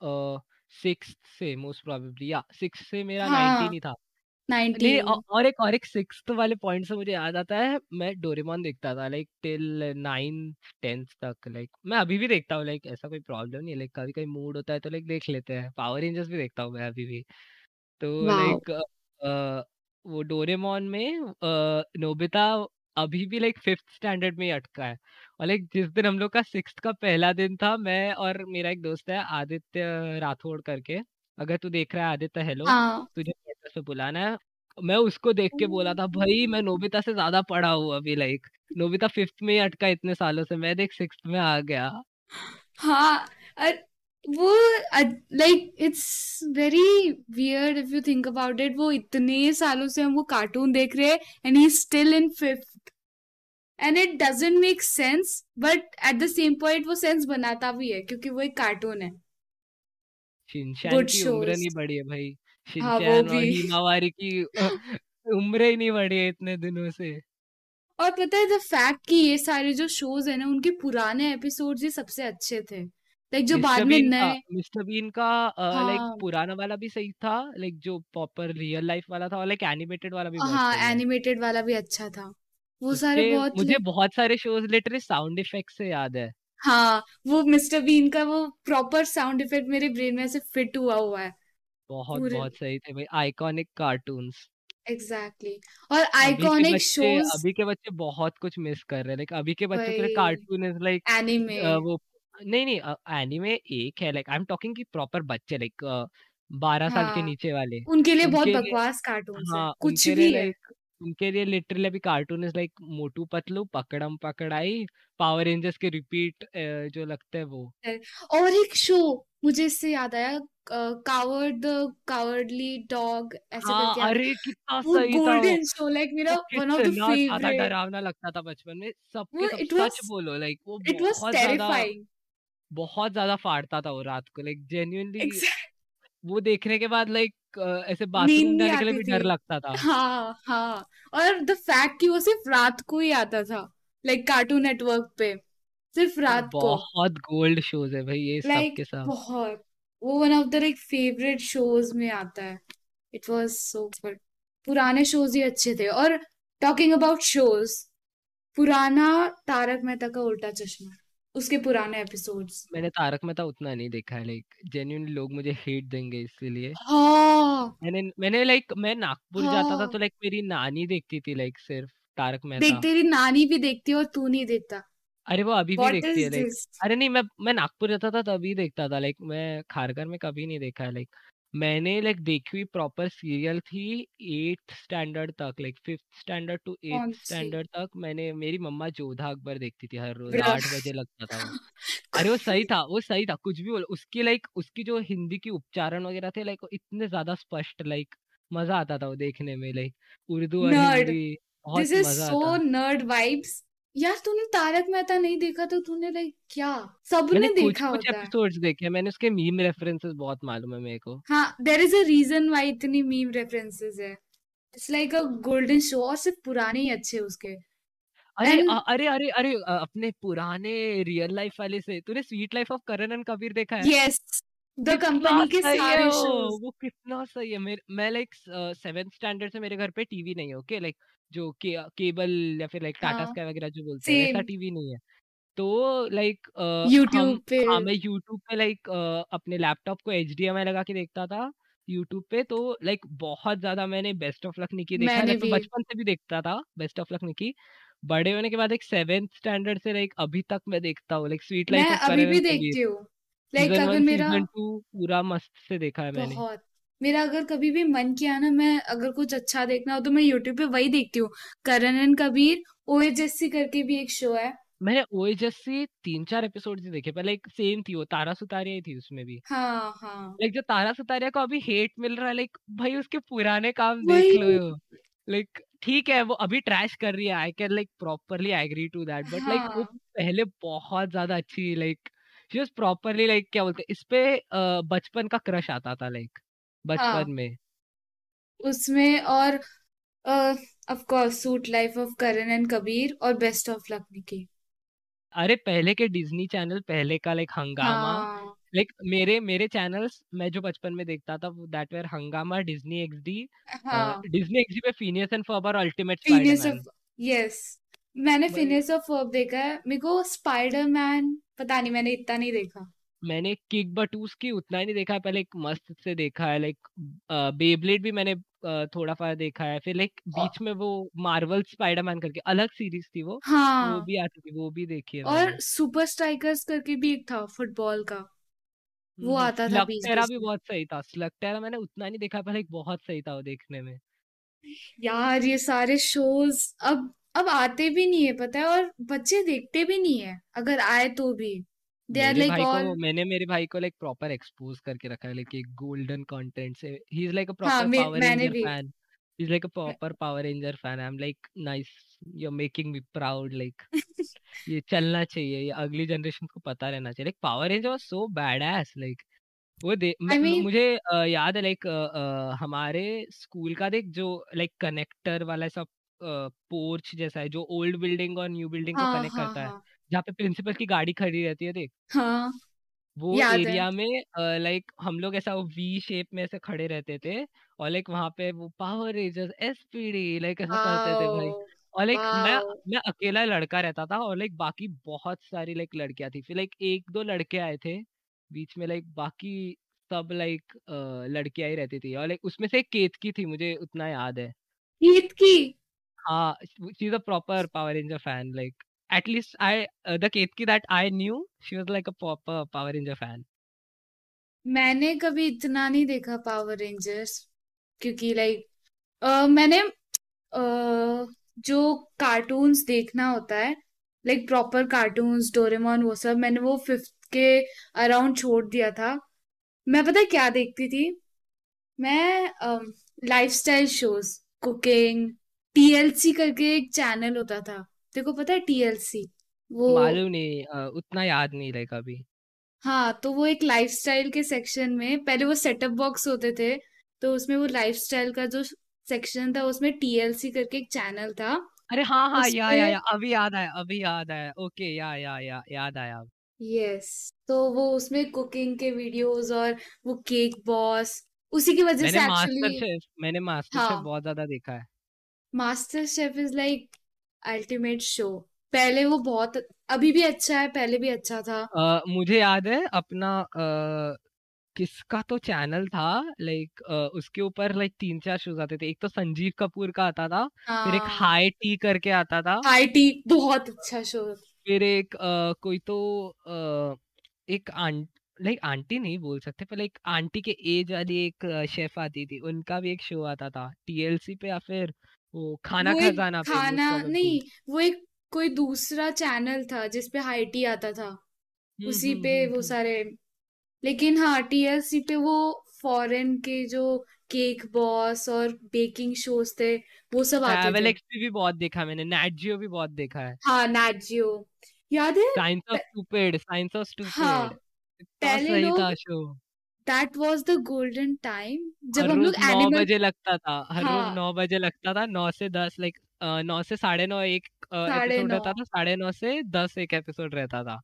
सिक्स से मोस्ट प्रोबेबली या सिक्स से मेरा नाइनटीन हाँ. ही था और एक और एक सिक्स वाले पॉइंट से मुझे याद आता है मैं डोरेमोन देखता था लाइक टिल नाइन टेंथ तक लाइक मैं अभी भी देखता हूँ लाइक ऐसा कोई प्रॉब्लम नहीं है लाइक कभी कभी मूड होता है तो लाइक देख लेते हैं पावर रेंजर्स भी देखता हूँ मैं अभी भी तो लाइक वो डोरेमोन में अ, नोबिता अभी भी लाइक फिफ्थ स्टैंडर्ड में अटका है और लाइक जिस दिन हम लोग का सिक्स का पहला दिन था मैं और मेरा एक दोस्त है आदित्य राठौड़ करके अगर तू देख रहा है आदित्य हेलो हाँ। तुझे पे बुलाना है मैं उसको देख के बोला था भाई मैं नोबिता से ज्यादा पढ़ा हूँ अभी लाइक नोबिता फिफ्थ में ही अटका इतने सालों से मैं देख सिक्स में आ गया हाँ और वो like it's very weird if you think about it वो इतने सालों से हम वो कार्टून देख रहे हैं and he still in fifth and it doesn't make sense but at the same point वो सेंस बनाता भी है क्योंकि वो एक कार्टून है शिनचैन की उम्र नहीं बड़ी है भाई हाँ वो शिनचैन और भी हिमावारी की उम्र ही नहीं बढ़ी है इतने दिनों से और पता है द फैक्ट कि ये सारे जो शोज है ना उनके पुराने एपिसोड्स ही सबसे अच्छे थे लाइक जो बाद में नए मिस्टर बीन का लाइक हाँ। पुराना वाला भी सही था लाइक जो प्रॉपर रियल लाइफ वाला था और लाइक एनिमेटेड वाला भी बहुत हाँ सही है एनिमेटेड वाला भी अच्छा था वो सारे उससे बहुत मुझे बहुत सारे शोज लिटरली साउंड इफेक्ट से याद है हाँ वो मिस्टर बीन का वो प्रॉपर साउंड इफेक्ट मेरे ब्रेन में ऐसे फिट हुआ हुआ है बहुत पूरे बहुत सही थे भाई आइकॉनिक कार्टून्स एग्जैक्टली exactly. और अभी के आइकॉनिक बच्चे शोज अभी के बच्चे बहुत कुछ मिस कर रहे हैं लाइक अभी के बच्चे के कार्टून इज लाइक एनिमे वो नहीं नहीं एनिमे एक है लाइक आई एम टॉकिंग की प्रॉपर बच्चे लाइक बारह साल के हाँ, नीचे वाले उनके लिए बहुत उनके लिए बकवास कार्टून है हाँ कुछ उनके लिए भी है लाइक उनके लिए लिटरली अभी cartoon is like Motu Patlu Pakdam Pakdai power rangers के रिपीट जो लगते हैं वो और एक शो मुझे इससे याद आया कावर्ड द कावर्डली डॉग ऐसे हाँ, अरे कितना सही था गोल्डन शो लाइक मेरा वन ऑफ द फेवरेट ज्यादा डरावना लगता था बचपन में सबके सब सच was, बोलो लाइक वो इट वाज टेरिफाइंग बहुत ज्यादा फाड़ता था वो रात को लाइक जेन्युइनली वो देखने के बाद लाइक ऐसे बाथरूम जाने के लिए भी डर लगता था हाँ हाँ और द फैक्ट कि वो सिर्फ रात को ही आता था लाइक कार्टून नेटवर्क पे सिर्फ रात को बहुत गोल्ड शोज है भाई ये सब like, के साथ बहुत वो one of the like favourite shows में आता है इट वाज सो गुड पुराने शोज ही अच्छे थे और टॉकिंग अबाउट शोज पुराना तारक मेहता का उल्टा चश्मा उसके पुराने एपिसोड्स मैंने तारक मेहता उतना नहीं देखा है लाइक जेन्युइन लोग मुझे हेट देंगे इसलिए हाँ मैंने मैंने लाइक मैं नागपुर जाता था तो लाइक हाँ। मेरी नानी देखती थी लाइक सिर्फ तारक मेहता देख तेरी नानी भी देखती और तू नहीं देखता अरे वो अभी What भी देखती है लाइक अरे नहीं मैं मैं नागपुर जाता था तभी देखता था लाइक मैं खारघर में कभी नहीं देखा है लाइक मैंने लाइक देखी हुई प्रॉपर सीरियल थी एट स्टैंडर्ड तक like fifth standard to eighth standard तक मैंने मेरी मम्मा जोधा अकबर देखती थी हर रोज आठ बजे लगता था (laughs) अरे वो सही था वो सही था कुछ भी बोल उसकी लाइक उसकी जो हिंदी की उपचारण वगैरह थे लाइक इतने ज्यादा स्पष्ट लाइक मजा आता था वो देखने में लाइक उर्दू और हिंदी बहुत मजा आता सो नर्ड वाइब्स यार तूने तारक मेहता नहीं देखा तो तूने लाइक क्या मैंने सबने कुछ देखा कुछ होता है एपिसोड्स देखे मैंने उसके मीम रेफरेंसेस बहुत मालूम है मेरे को हाँ there is a reason why इतनी मीम रेफरेंसेस है it's like a golden show और सिर्फ पुराने ही अच्छे उसके अरे अ- एंड अरे अरे अरे अ, अपने पुराने रियल लाइफ वाले से तूने sweet life of Karan and Kabir देखा है यस द कंपनी के सारे शो वो कितना सही है मेरे मैं लाइक सेवेंथ स्टैंडर्ड से मेरे घर पे टीवी नहीं है ओके लाइक जो के, केबल या फिर लाइक टाटा स्काई वगैरह जो बोलते हैं ऐसा टीवी नहीं है तो लाइक यूट्यूब पे हाँ मैं यूट्यूब पे लाइक अपने लैपटॉप को एच लगा के देखता था यूट्यूब पे तो लाइक बहुत ज्यादा मैंने बेस्ट ऑफ लक निकी देखा है तो बचपन से भी देखता था बेस्ट ऑफ लक निकी बड़े होने के बाद एक सेवेंथ स्टैंडर्ड से लाइक अभी तक मैं देखता हूँ लाइक स्वीट लाइफ मैं अभी भी तो देखती हूँ लाइक सीजन अगर वन मेरा सीजन टू पूरा मस्त से देखा है मैंने बहुत मेरा अगर कभी भी मन किया ना मैं अगर कुछ अच्छा देखना हो तो मैं यूट्यूब पे वही देखती हूँ करण एंड कबीर ओएचएससी करके भी एक शो है मैंने ओएचएस से तीन चार एपिसोड से देखे पहले एक सेम थी वो तारा सुतारिया ही थी उसमें भी हाँ हाँ लाइक जो तारा सुतारिया को अभी हेट मिल रहा है लाइक भाई उसके पुराने काम देख लो लाइक ठीक है वो अभी ट्रैश कर रही है I can like properly agree to that but like वो पहले बहुत ज्यादा अच्छी लाइक जस्ट प्रॉपरली लाइक क्या बोलते इस पे बचपन का क्रश आता था लाइक हाँ बचपन में उसमें और of course suite life of Karan and Kabir और बेस्ट ऑफ लक निकी अरे पहले के डिज्नी चैनल पहले का लाइक हंगामा हाँ लाइक मेरे मेरे चैनल्स मैं जो बचपन में देखता था वो that were Hungama Disney XD Disney XD पे Phineas and Ferb ultimate genius of Spiderman yes मैंने फिनेस ऑफ वर्ब देखा है मेरे को स्पाइडरमैन पता नहीं मैंने इतना नहीं देखा मैंने किक बटूस की उतना ही नहीं देखा पहले एक मस्त से देखा है लाइक बेब्लेड भी मैंने थोड़ा फार देखा है फिर लाइक बीच में वो मार्वल स्पाइडरमैन करके अलग सीरीज थी वो हाँ वो भी आती थी वो भी देखी है और सुपर स्ट्राइकर्स करके भी एक था फुटबॉल का वो हम्म, आता था बीच तेरा भी बहुत सही था स्लग तेरा मैंने उतना नहीं देखा पहले एक बहुत सही था वो देखने में यार ये सारे शोज अब अब आते भी नहीं है पता है और बच्चे देखते भी नहीं है अगर आए तो भी दे आर मेरे लाइक भाई ऑल को मैंने मेरे भाई को लाइक प्रॉपर एक्सपोज करके रखा है लाइक गोल्डन कंटेंट से ही इज लाइक अ हाँ प्रॉपर मे, पावर मैंने रेंजर भी फैन ही is like a proper power ranger fan I am like nice you are making me proud like ये चलना चाहिए ये अगली जनरेशन को पता रहना चाहिए like power ranger was so badass like वो दे आई म- मीन मुझे अ, याद है लाइक हमारे स्कूल का देख जो लाइक कनेक्टर वाला सब पोर्च जैसा है जो ओल्ड बिल्डिंग और न्यू बिल्डिंग को हाँ, कनेक्ट हाँ करता है हाँ। जहाँ पे प्रिंसिपल की गाड़ी खड़ी रहती है देख हाँ, वो याद है एरिया में लाइक हम लोग ऐसा वी शेप में ऐसे खड़े रहते थे और लाइक वहां पे वो पावर रेंजर्स एसपीडी लाइक ऐसा करते थे भाई और लाइक मैं मैं अकेला लड़का रहता था और लाइक बाकी बहुत सारी लाइक लड़कियां थी फिर लाइक एक दो लड़के आए थे बीच में लाइक बाकी सब लाइक लड़कियां ही रहती थी और लाइक उसमें से केतकी थी मुझे उतना याद है केतकी हाँ she's a proper Power Ranger fan. Like at least I uh, the Ketki that I knew, she was like a proper Power Ranger fan. मैंने कभी इतना नहीं देखा पावर रेंजर्स क्योंकि लाइक uh, मैंने uh, जो कार्टून्स देखना होता है लाइक प्रॉपर कार्टून्स डोरेमोन वो सब मैंने वो फिफ्थ के अराउंड छोड़ दिया था मैं पता क्या देखती थी मैं लाइफस्टाइल शोज कुकिंग टीएलसी करके एक चैनल होता था देखो पता है टीएलसी वो मालूम नहीं आ, उतना याद नहीं रहेगा कभी हाँ तो वो एक लाइफस्टाइल के सेक्शन में पहले वो सेटअप बॉक्स होते थे तो उसमें वो लाइफस्टाइल का जो सेक्शन था उसमें टीएलसी करके एक चैनल था अरे हाँ हाँ या, या या अभी याद आया अभी याद आया ओके या या या याद आया यस तो वो उसमें कुकिंग के वीडियोस और वो केक बॉस उसी की वजह से मैंने मास्टर शेफ मैंने मास्टर हाँ। शेफ बहुत ज्यादा देखा है master chef is like ultimate show पहले वो बहुत अभी भी अच्छा है पहले भी अच्छा था uh, मुझे याद है अपना uh, किसका तो चैनल था लाइक like, uh, उसके ऊपर लाइक तीन चार शोज आते थे एक तो संजीव कपूर का आता था हाँ। फिर एक हाई टी करके आता था हाई टी बहुत अच्छा शो फिर एक uh, कोई तो uh, एक आंट लाइक like, आंटी नहीं बोल सकते पर लाइक like, आंटी के एज वाली एक शेफ आती थी उनका भी एक शो आता था टीएलसी पे या फिर uh, वो खाना वो खजाना खाना नहीं वो एक कोई दूसरा चैनल था जिसपे हाई टी आता था हम्म, उसी हम्म, पे हम्म, वो सारे लेकिन हाँ टीएलसी पे वो फॉरेन के जो केक बॉस और बेकिंग शोज थे वो सब हाँ, आते थे भी, भी बहुत देखा मैंने नैटजियो भी बहुत देखा है हाँ नैटजियो याद है science of stupid science of stupid हाँ पहले लोग that was the golden time जब हम लोग नौ बजे लगता था हर रोज हाँ। नौ बजे लगता था नौ से दस लाइक नौ से साढ़े नौ एक एपिसोड रहता था साढ़े नौ से दस एक एपिसोड रहता था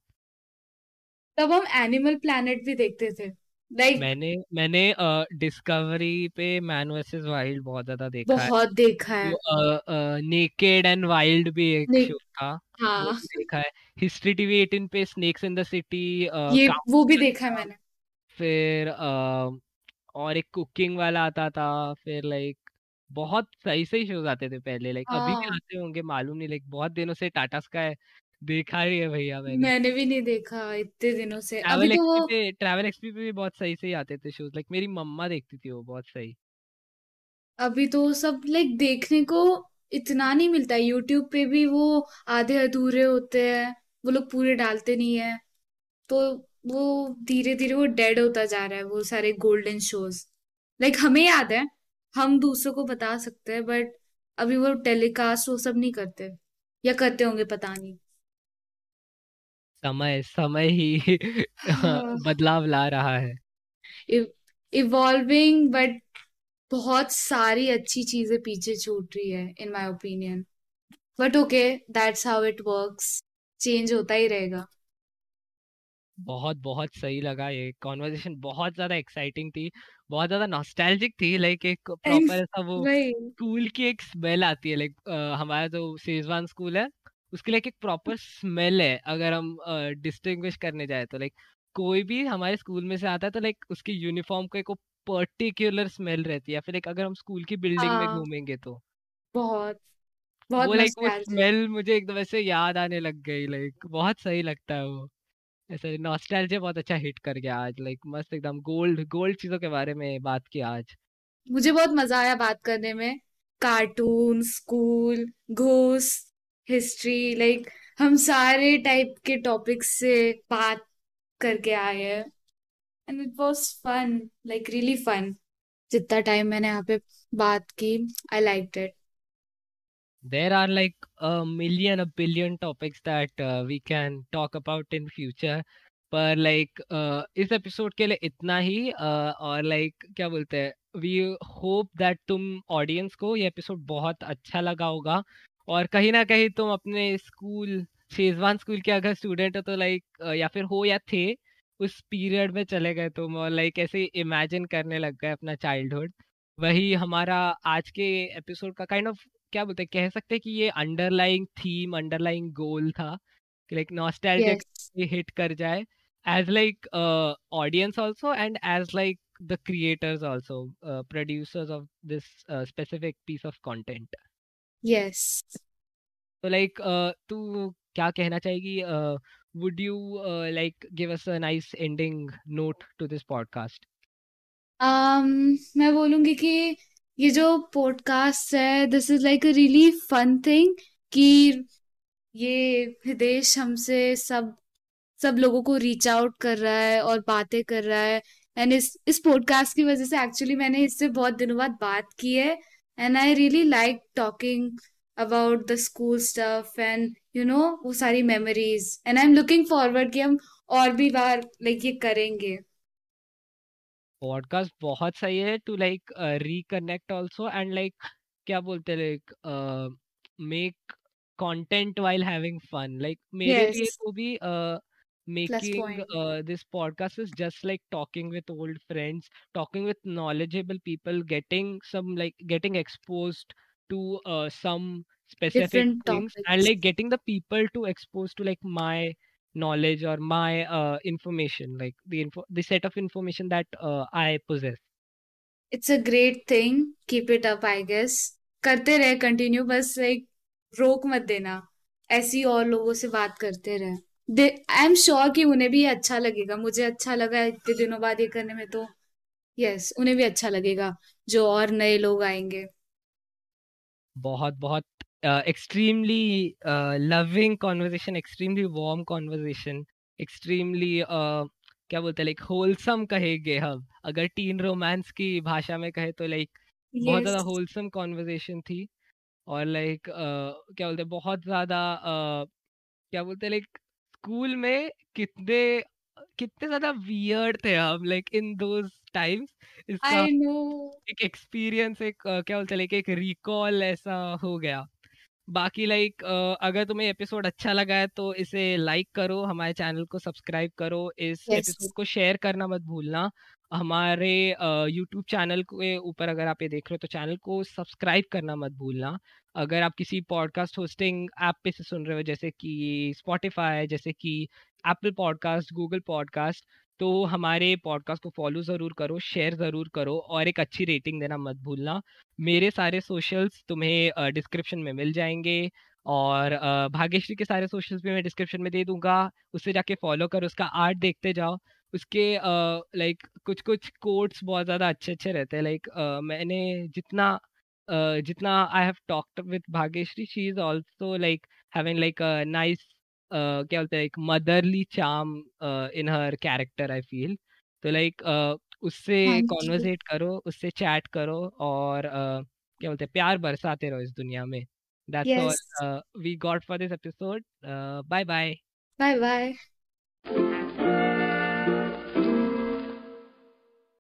तब हम एनिमल प्लैनेट भी देखते थे लाइक like, मैंने मैंने डिस्कवरी uh, पे मैन वर्सेस वाइल्ड बहुत ज्यादा देखा बहुत है। देखा है नेकेड एंड वाइल्ड भी एक शो था हाँ देखा है हिस्ट्री टीवी 18 पे स्नेक्स इन द सिटी ये वो भी देखा है मैंने फिर uh, और एक कुकिंग वाला आता था फिर लाइक बहुत सही सही शोज आते थे पहले लाइक अभी भी हाँ। आते होंगे मालूम नहीं लाइक बहुत दिनों से टाटा स्काई देखा ही है भैया मैंने मैंने भी नहीं देखा इतने दिनों से अभी ट्रैवल तो एक्सपी वो पे ट्रैवल एक्सपी पे भी बहुत सही सही आते थे शोज लाइक मेरी मम्मा देखती थी वो बहुत सही अभी तो सब लाइक देखने को इतना नहीं मिलता यूट्यूब पे भी वो आधे अधूरे होते हैं वो लोग पूरे डालते नहीं है तो वो धीरे धीरे वो डेड होता जा रहा है वो सारे गोल्डन शोज लाइक like, हमें याद है हम दूसरों को बता सकते हैं बट अभी वो टेलीकास्ट वो सब नहीं करते या करते होंगे पता नहीं समय समय ही हाँ। (laughs) बदलाव ला रहा है इवॉल्विंग बट बहुत सारी अच्छी चीजें पीछे छूट रही है in my opinion but okay that's how it works change होता ही रहेगा बहुत बहुत सही लगा ये कॉन्वर्जेशन बहुत ज्यादा एक्साइटिंग थी बहुत ज्यादा नॉस्टैल्जिक थी लाइक एक प्रॉपर ऐसा वो स्कूल की एक स्मेल आती है लाइक हमारा जो सेजवान स्कूल है उसके लिए एक प्रॉपर स्मेल है अगर हम डिस्टिंग्विश करने जाए तो लाइक कोई भी हमारे स्कूल में से आता है तो लाइक उसकी यूनिफॉर्म का एक पर्टिकुलर स्मेल रहती है फिर लाइक अगर हम स्कूल की बिल्डिंग में हाँ। घूमेंगे तो बहुत बहुत वो लाइक वो स्मेल मुझे एकदम ऐसे याद आने लग गई लाइक बहुत सही लगता है वो ऐसा नॉस्टैल्जिया बहुत अच्छा हिट कर गया आज लाइक मस्त एकदम गोल्ड गोल्ड चीजों के बारे में बात की आज मुझे बहुत मजा आया बात करने में कार्टून स्कूल घोष हिस्ट्री लाइक हम सारे टाइप के टॉपिक्स से बात करके आए हैं and it was fun like really fun जितना टाइम मैंने यहाँ पे बात की I like it there are like a million a billion topics that uh, we can talk about in future पर लाइक इस एपिसोड के लिए इतना ही और लाइक क्या बोलते हैं वी होप दैट तुम ऑडियंस को ये एपिसोड बहुत अच्छा लगा होगा और कहीं ना कहीं तुम अपने स्कूल शेजवान स्कूल के अगर स्टूडेंट हो तो लाइक या फिर हो या थे उस पीरियड में चले गए तुम और लाइक ऐसे इमेजिन करने लग गए अपना चाइल्डहुड वही हमारा आज के एपिसोड का काइंड ऑफ क्या बोलते हैं कह सकते हैं कि ये अंडरलाइंग थीम अंडरलाइंग गोल था कि लाइक नॉस्टैल्जिक हिट कर जाए as like audience also and as like the creators also producers of this specific piece of content yes तो लाइक तू क्या कहना चाहेगी would you like give us a nice ending note to this podcast मैं बोलूंगी कि ये जो पॉडकास्ट है this is like a really fun thing कि ये विदेश हमसे सब सब लोगों को रीच आउट कर रहा है और बातें कर रहा है एंड इस इस पॉडकास्ट की वजह से एक्चुअली मैंने इससे बहुत दिनों बाद बात की है and I really like talking about the school stuff and you know वो सारी memories and I am looking forward कि हम और भी बार लाइक ये करेंगे पॉडकास्ट बहुत सही है to like reconnect also and like क्या बोलते हैं like make content while having fun like मेरे लिए वो तो भी making this podcast is just like talking with old friends talking with knowledgeable people getting some like getting expose to some specific things and like getting the people to expose to like my knowledge or my uh, information like the info the set of information that uh, i possess it's a great thing keep it up i guess करते रहे continue बस like रोक मत देना ऐसी और लोगों से बात करते रहे आई एम श्योर कि उन्हें भी अच्छा लगेगा मुझे अच्छा लगा इतने दिनों बाद ये करने में तो यस yes, उन्हें भी अच्छा लगेगा जो और नए लोग आएंगे बहुत बहुत uh, extremely uh, loving conversation extremely warm conversation extremely uh, क्या बोलते हैं लाइक होलसम कहेंगे हम अगर टीन रोमांस की भाषा में कहे तो लाइक like, yes. बहुत ज्यादा होलसम कॉन्वर्जेशन थी और लाइक like, uh, क्या बोलते हैं बहुत ज्यादा uh, क्या बोलते हैं लाइक स्कूल में कितने कितने ज्यादा वियर्ड थे हम लाइक इन दोज टाइम्स इसका एक एक्सपीरियंस एक uh, क्या बोलते हैं लाइक एक रिकॉल ऐसा हो गया बाकी लाइक अगर तुम्हें एपिसोड अच्छा लगा है तो इसे लाइक करो हमारे चैनल को सब्सक्राइब करो इस yes. एपिसोड को शेयर करना मत भूलना हमारे यूट्यूब चैनल के ऊपर अगर आप ये देख रहे हो तो चैनल को सब्सक्राइब करना मत भूलना अगर आप किसी पॉडकास्ट होस्टिंग ऐप पे से सुन रहे हो जैसे कि स्पॉटिफाई जैसे कि एप्पल पॉडकास्ट गूगल पॉडकास्ट तो हमारे पॉडकास्ट को फॉलो ज़रूर करो शेयर ज़रूर करो और एक अच्छी रेटिंग देना मत भूलना मेरे सारे सोशल्स तुम्हें डिस्क्रिप्शन में मिल जाएंगे और भाग्यश्री के सारे सोशल्स भी मैं डिस्क्रिप्शन में दे दूंगा उससे जाके फॉलो करो उसका आर्ट देखते जाओ उसके लाइक कुछ कुछ कोट्स बहुत ज़्यादा अच्छे अच्छे रहते हैं लाइक मैंने जितना जितना I have talked with Bhagyashree she is also like having like nice क्या बोलते हैं एक motherly charm in her character I feel तो लाइक उससे कॉन्वर्सेट हाँ करो उससे चैट करो और uh, क्या बोलते हैं प्यार बरसाते रहो इस दुनिया में that's all we got for this episode bye bye bye bye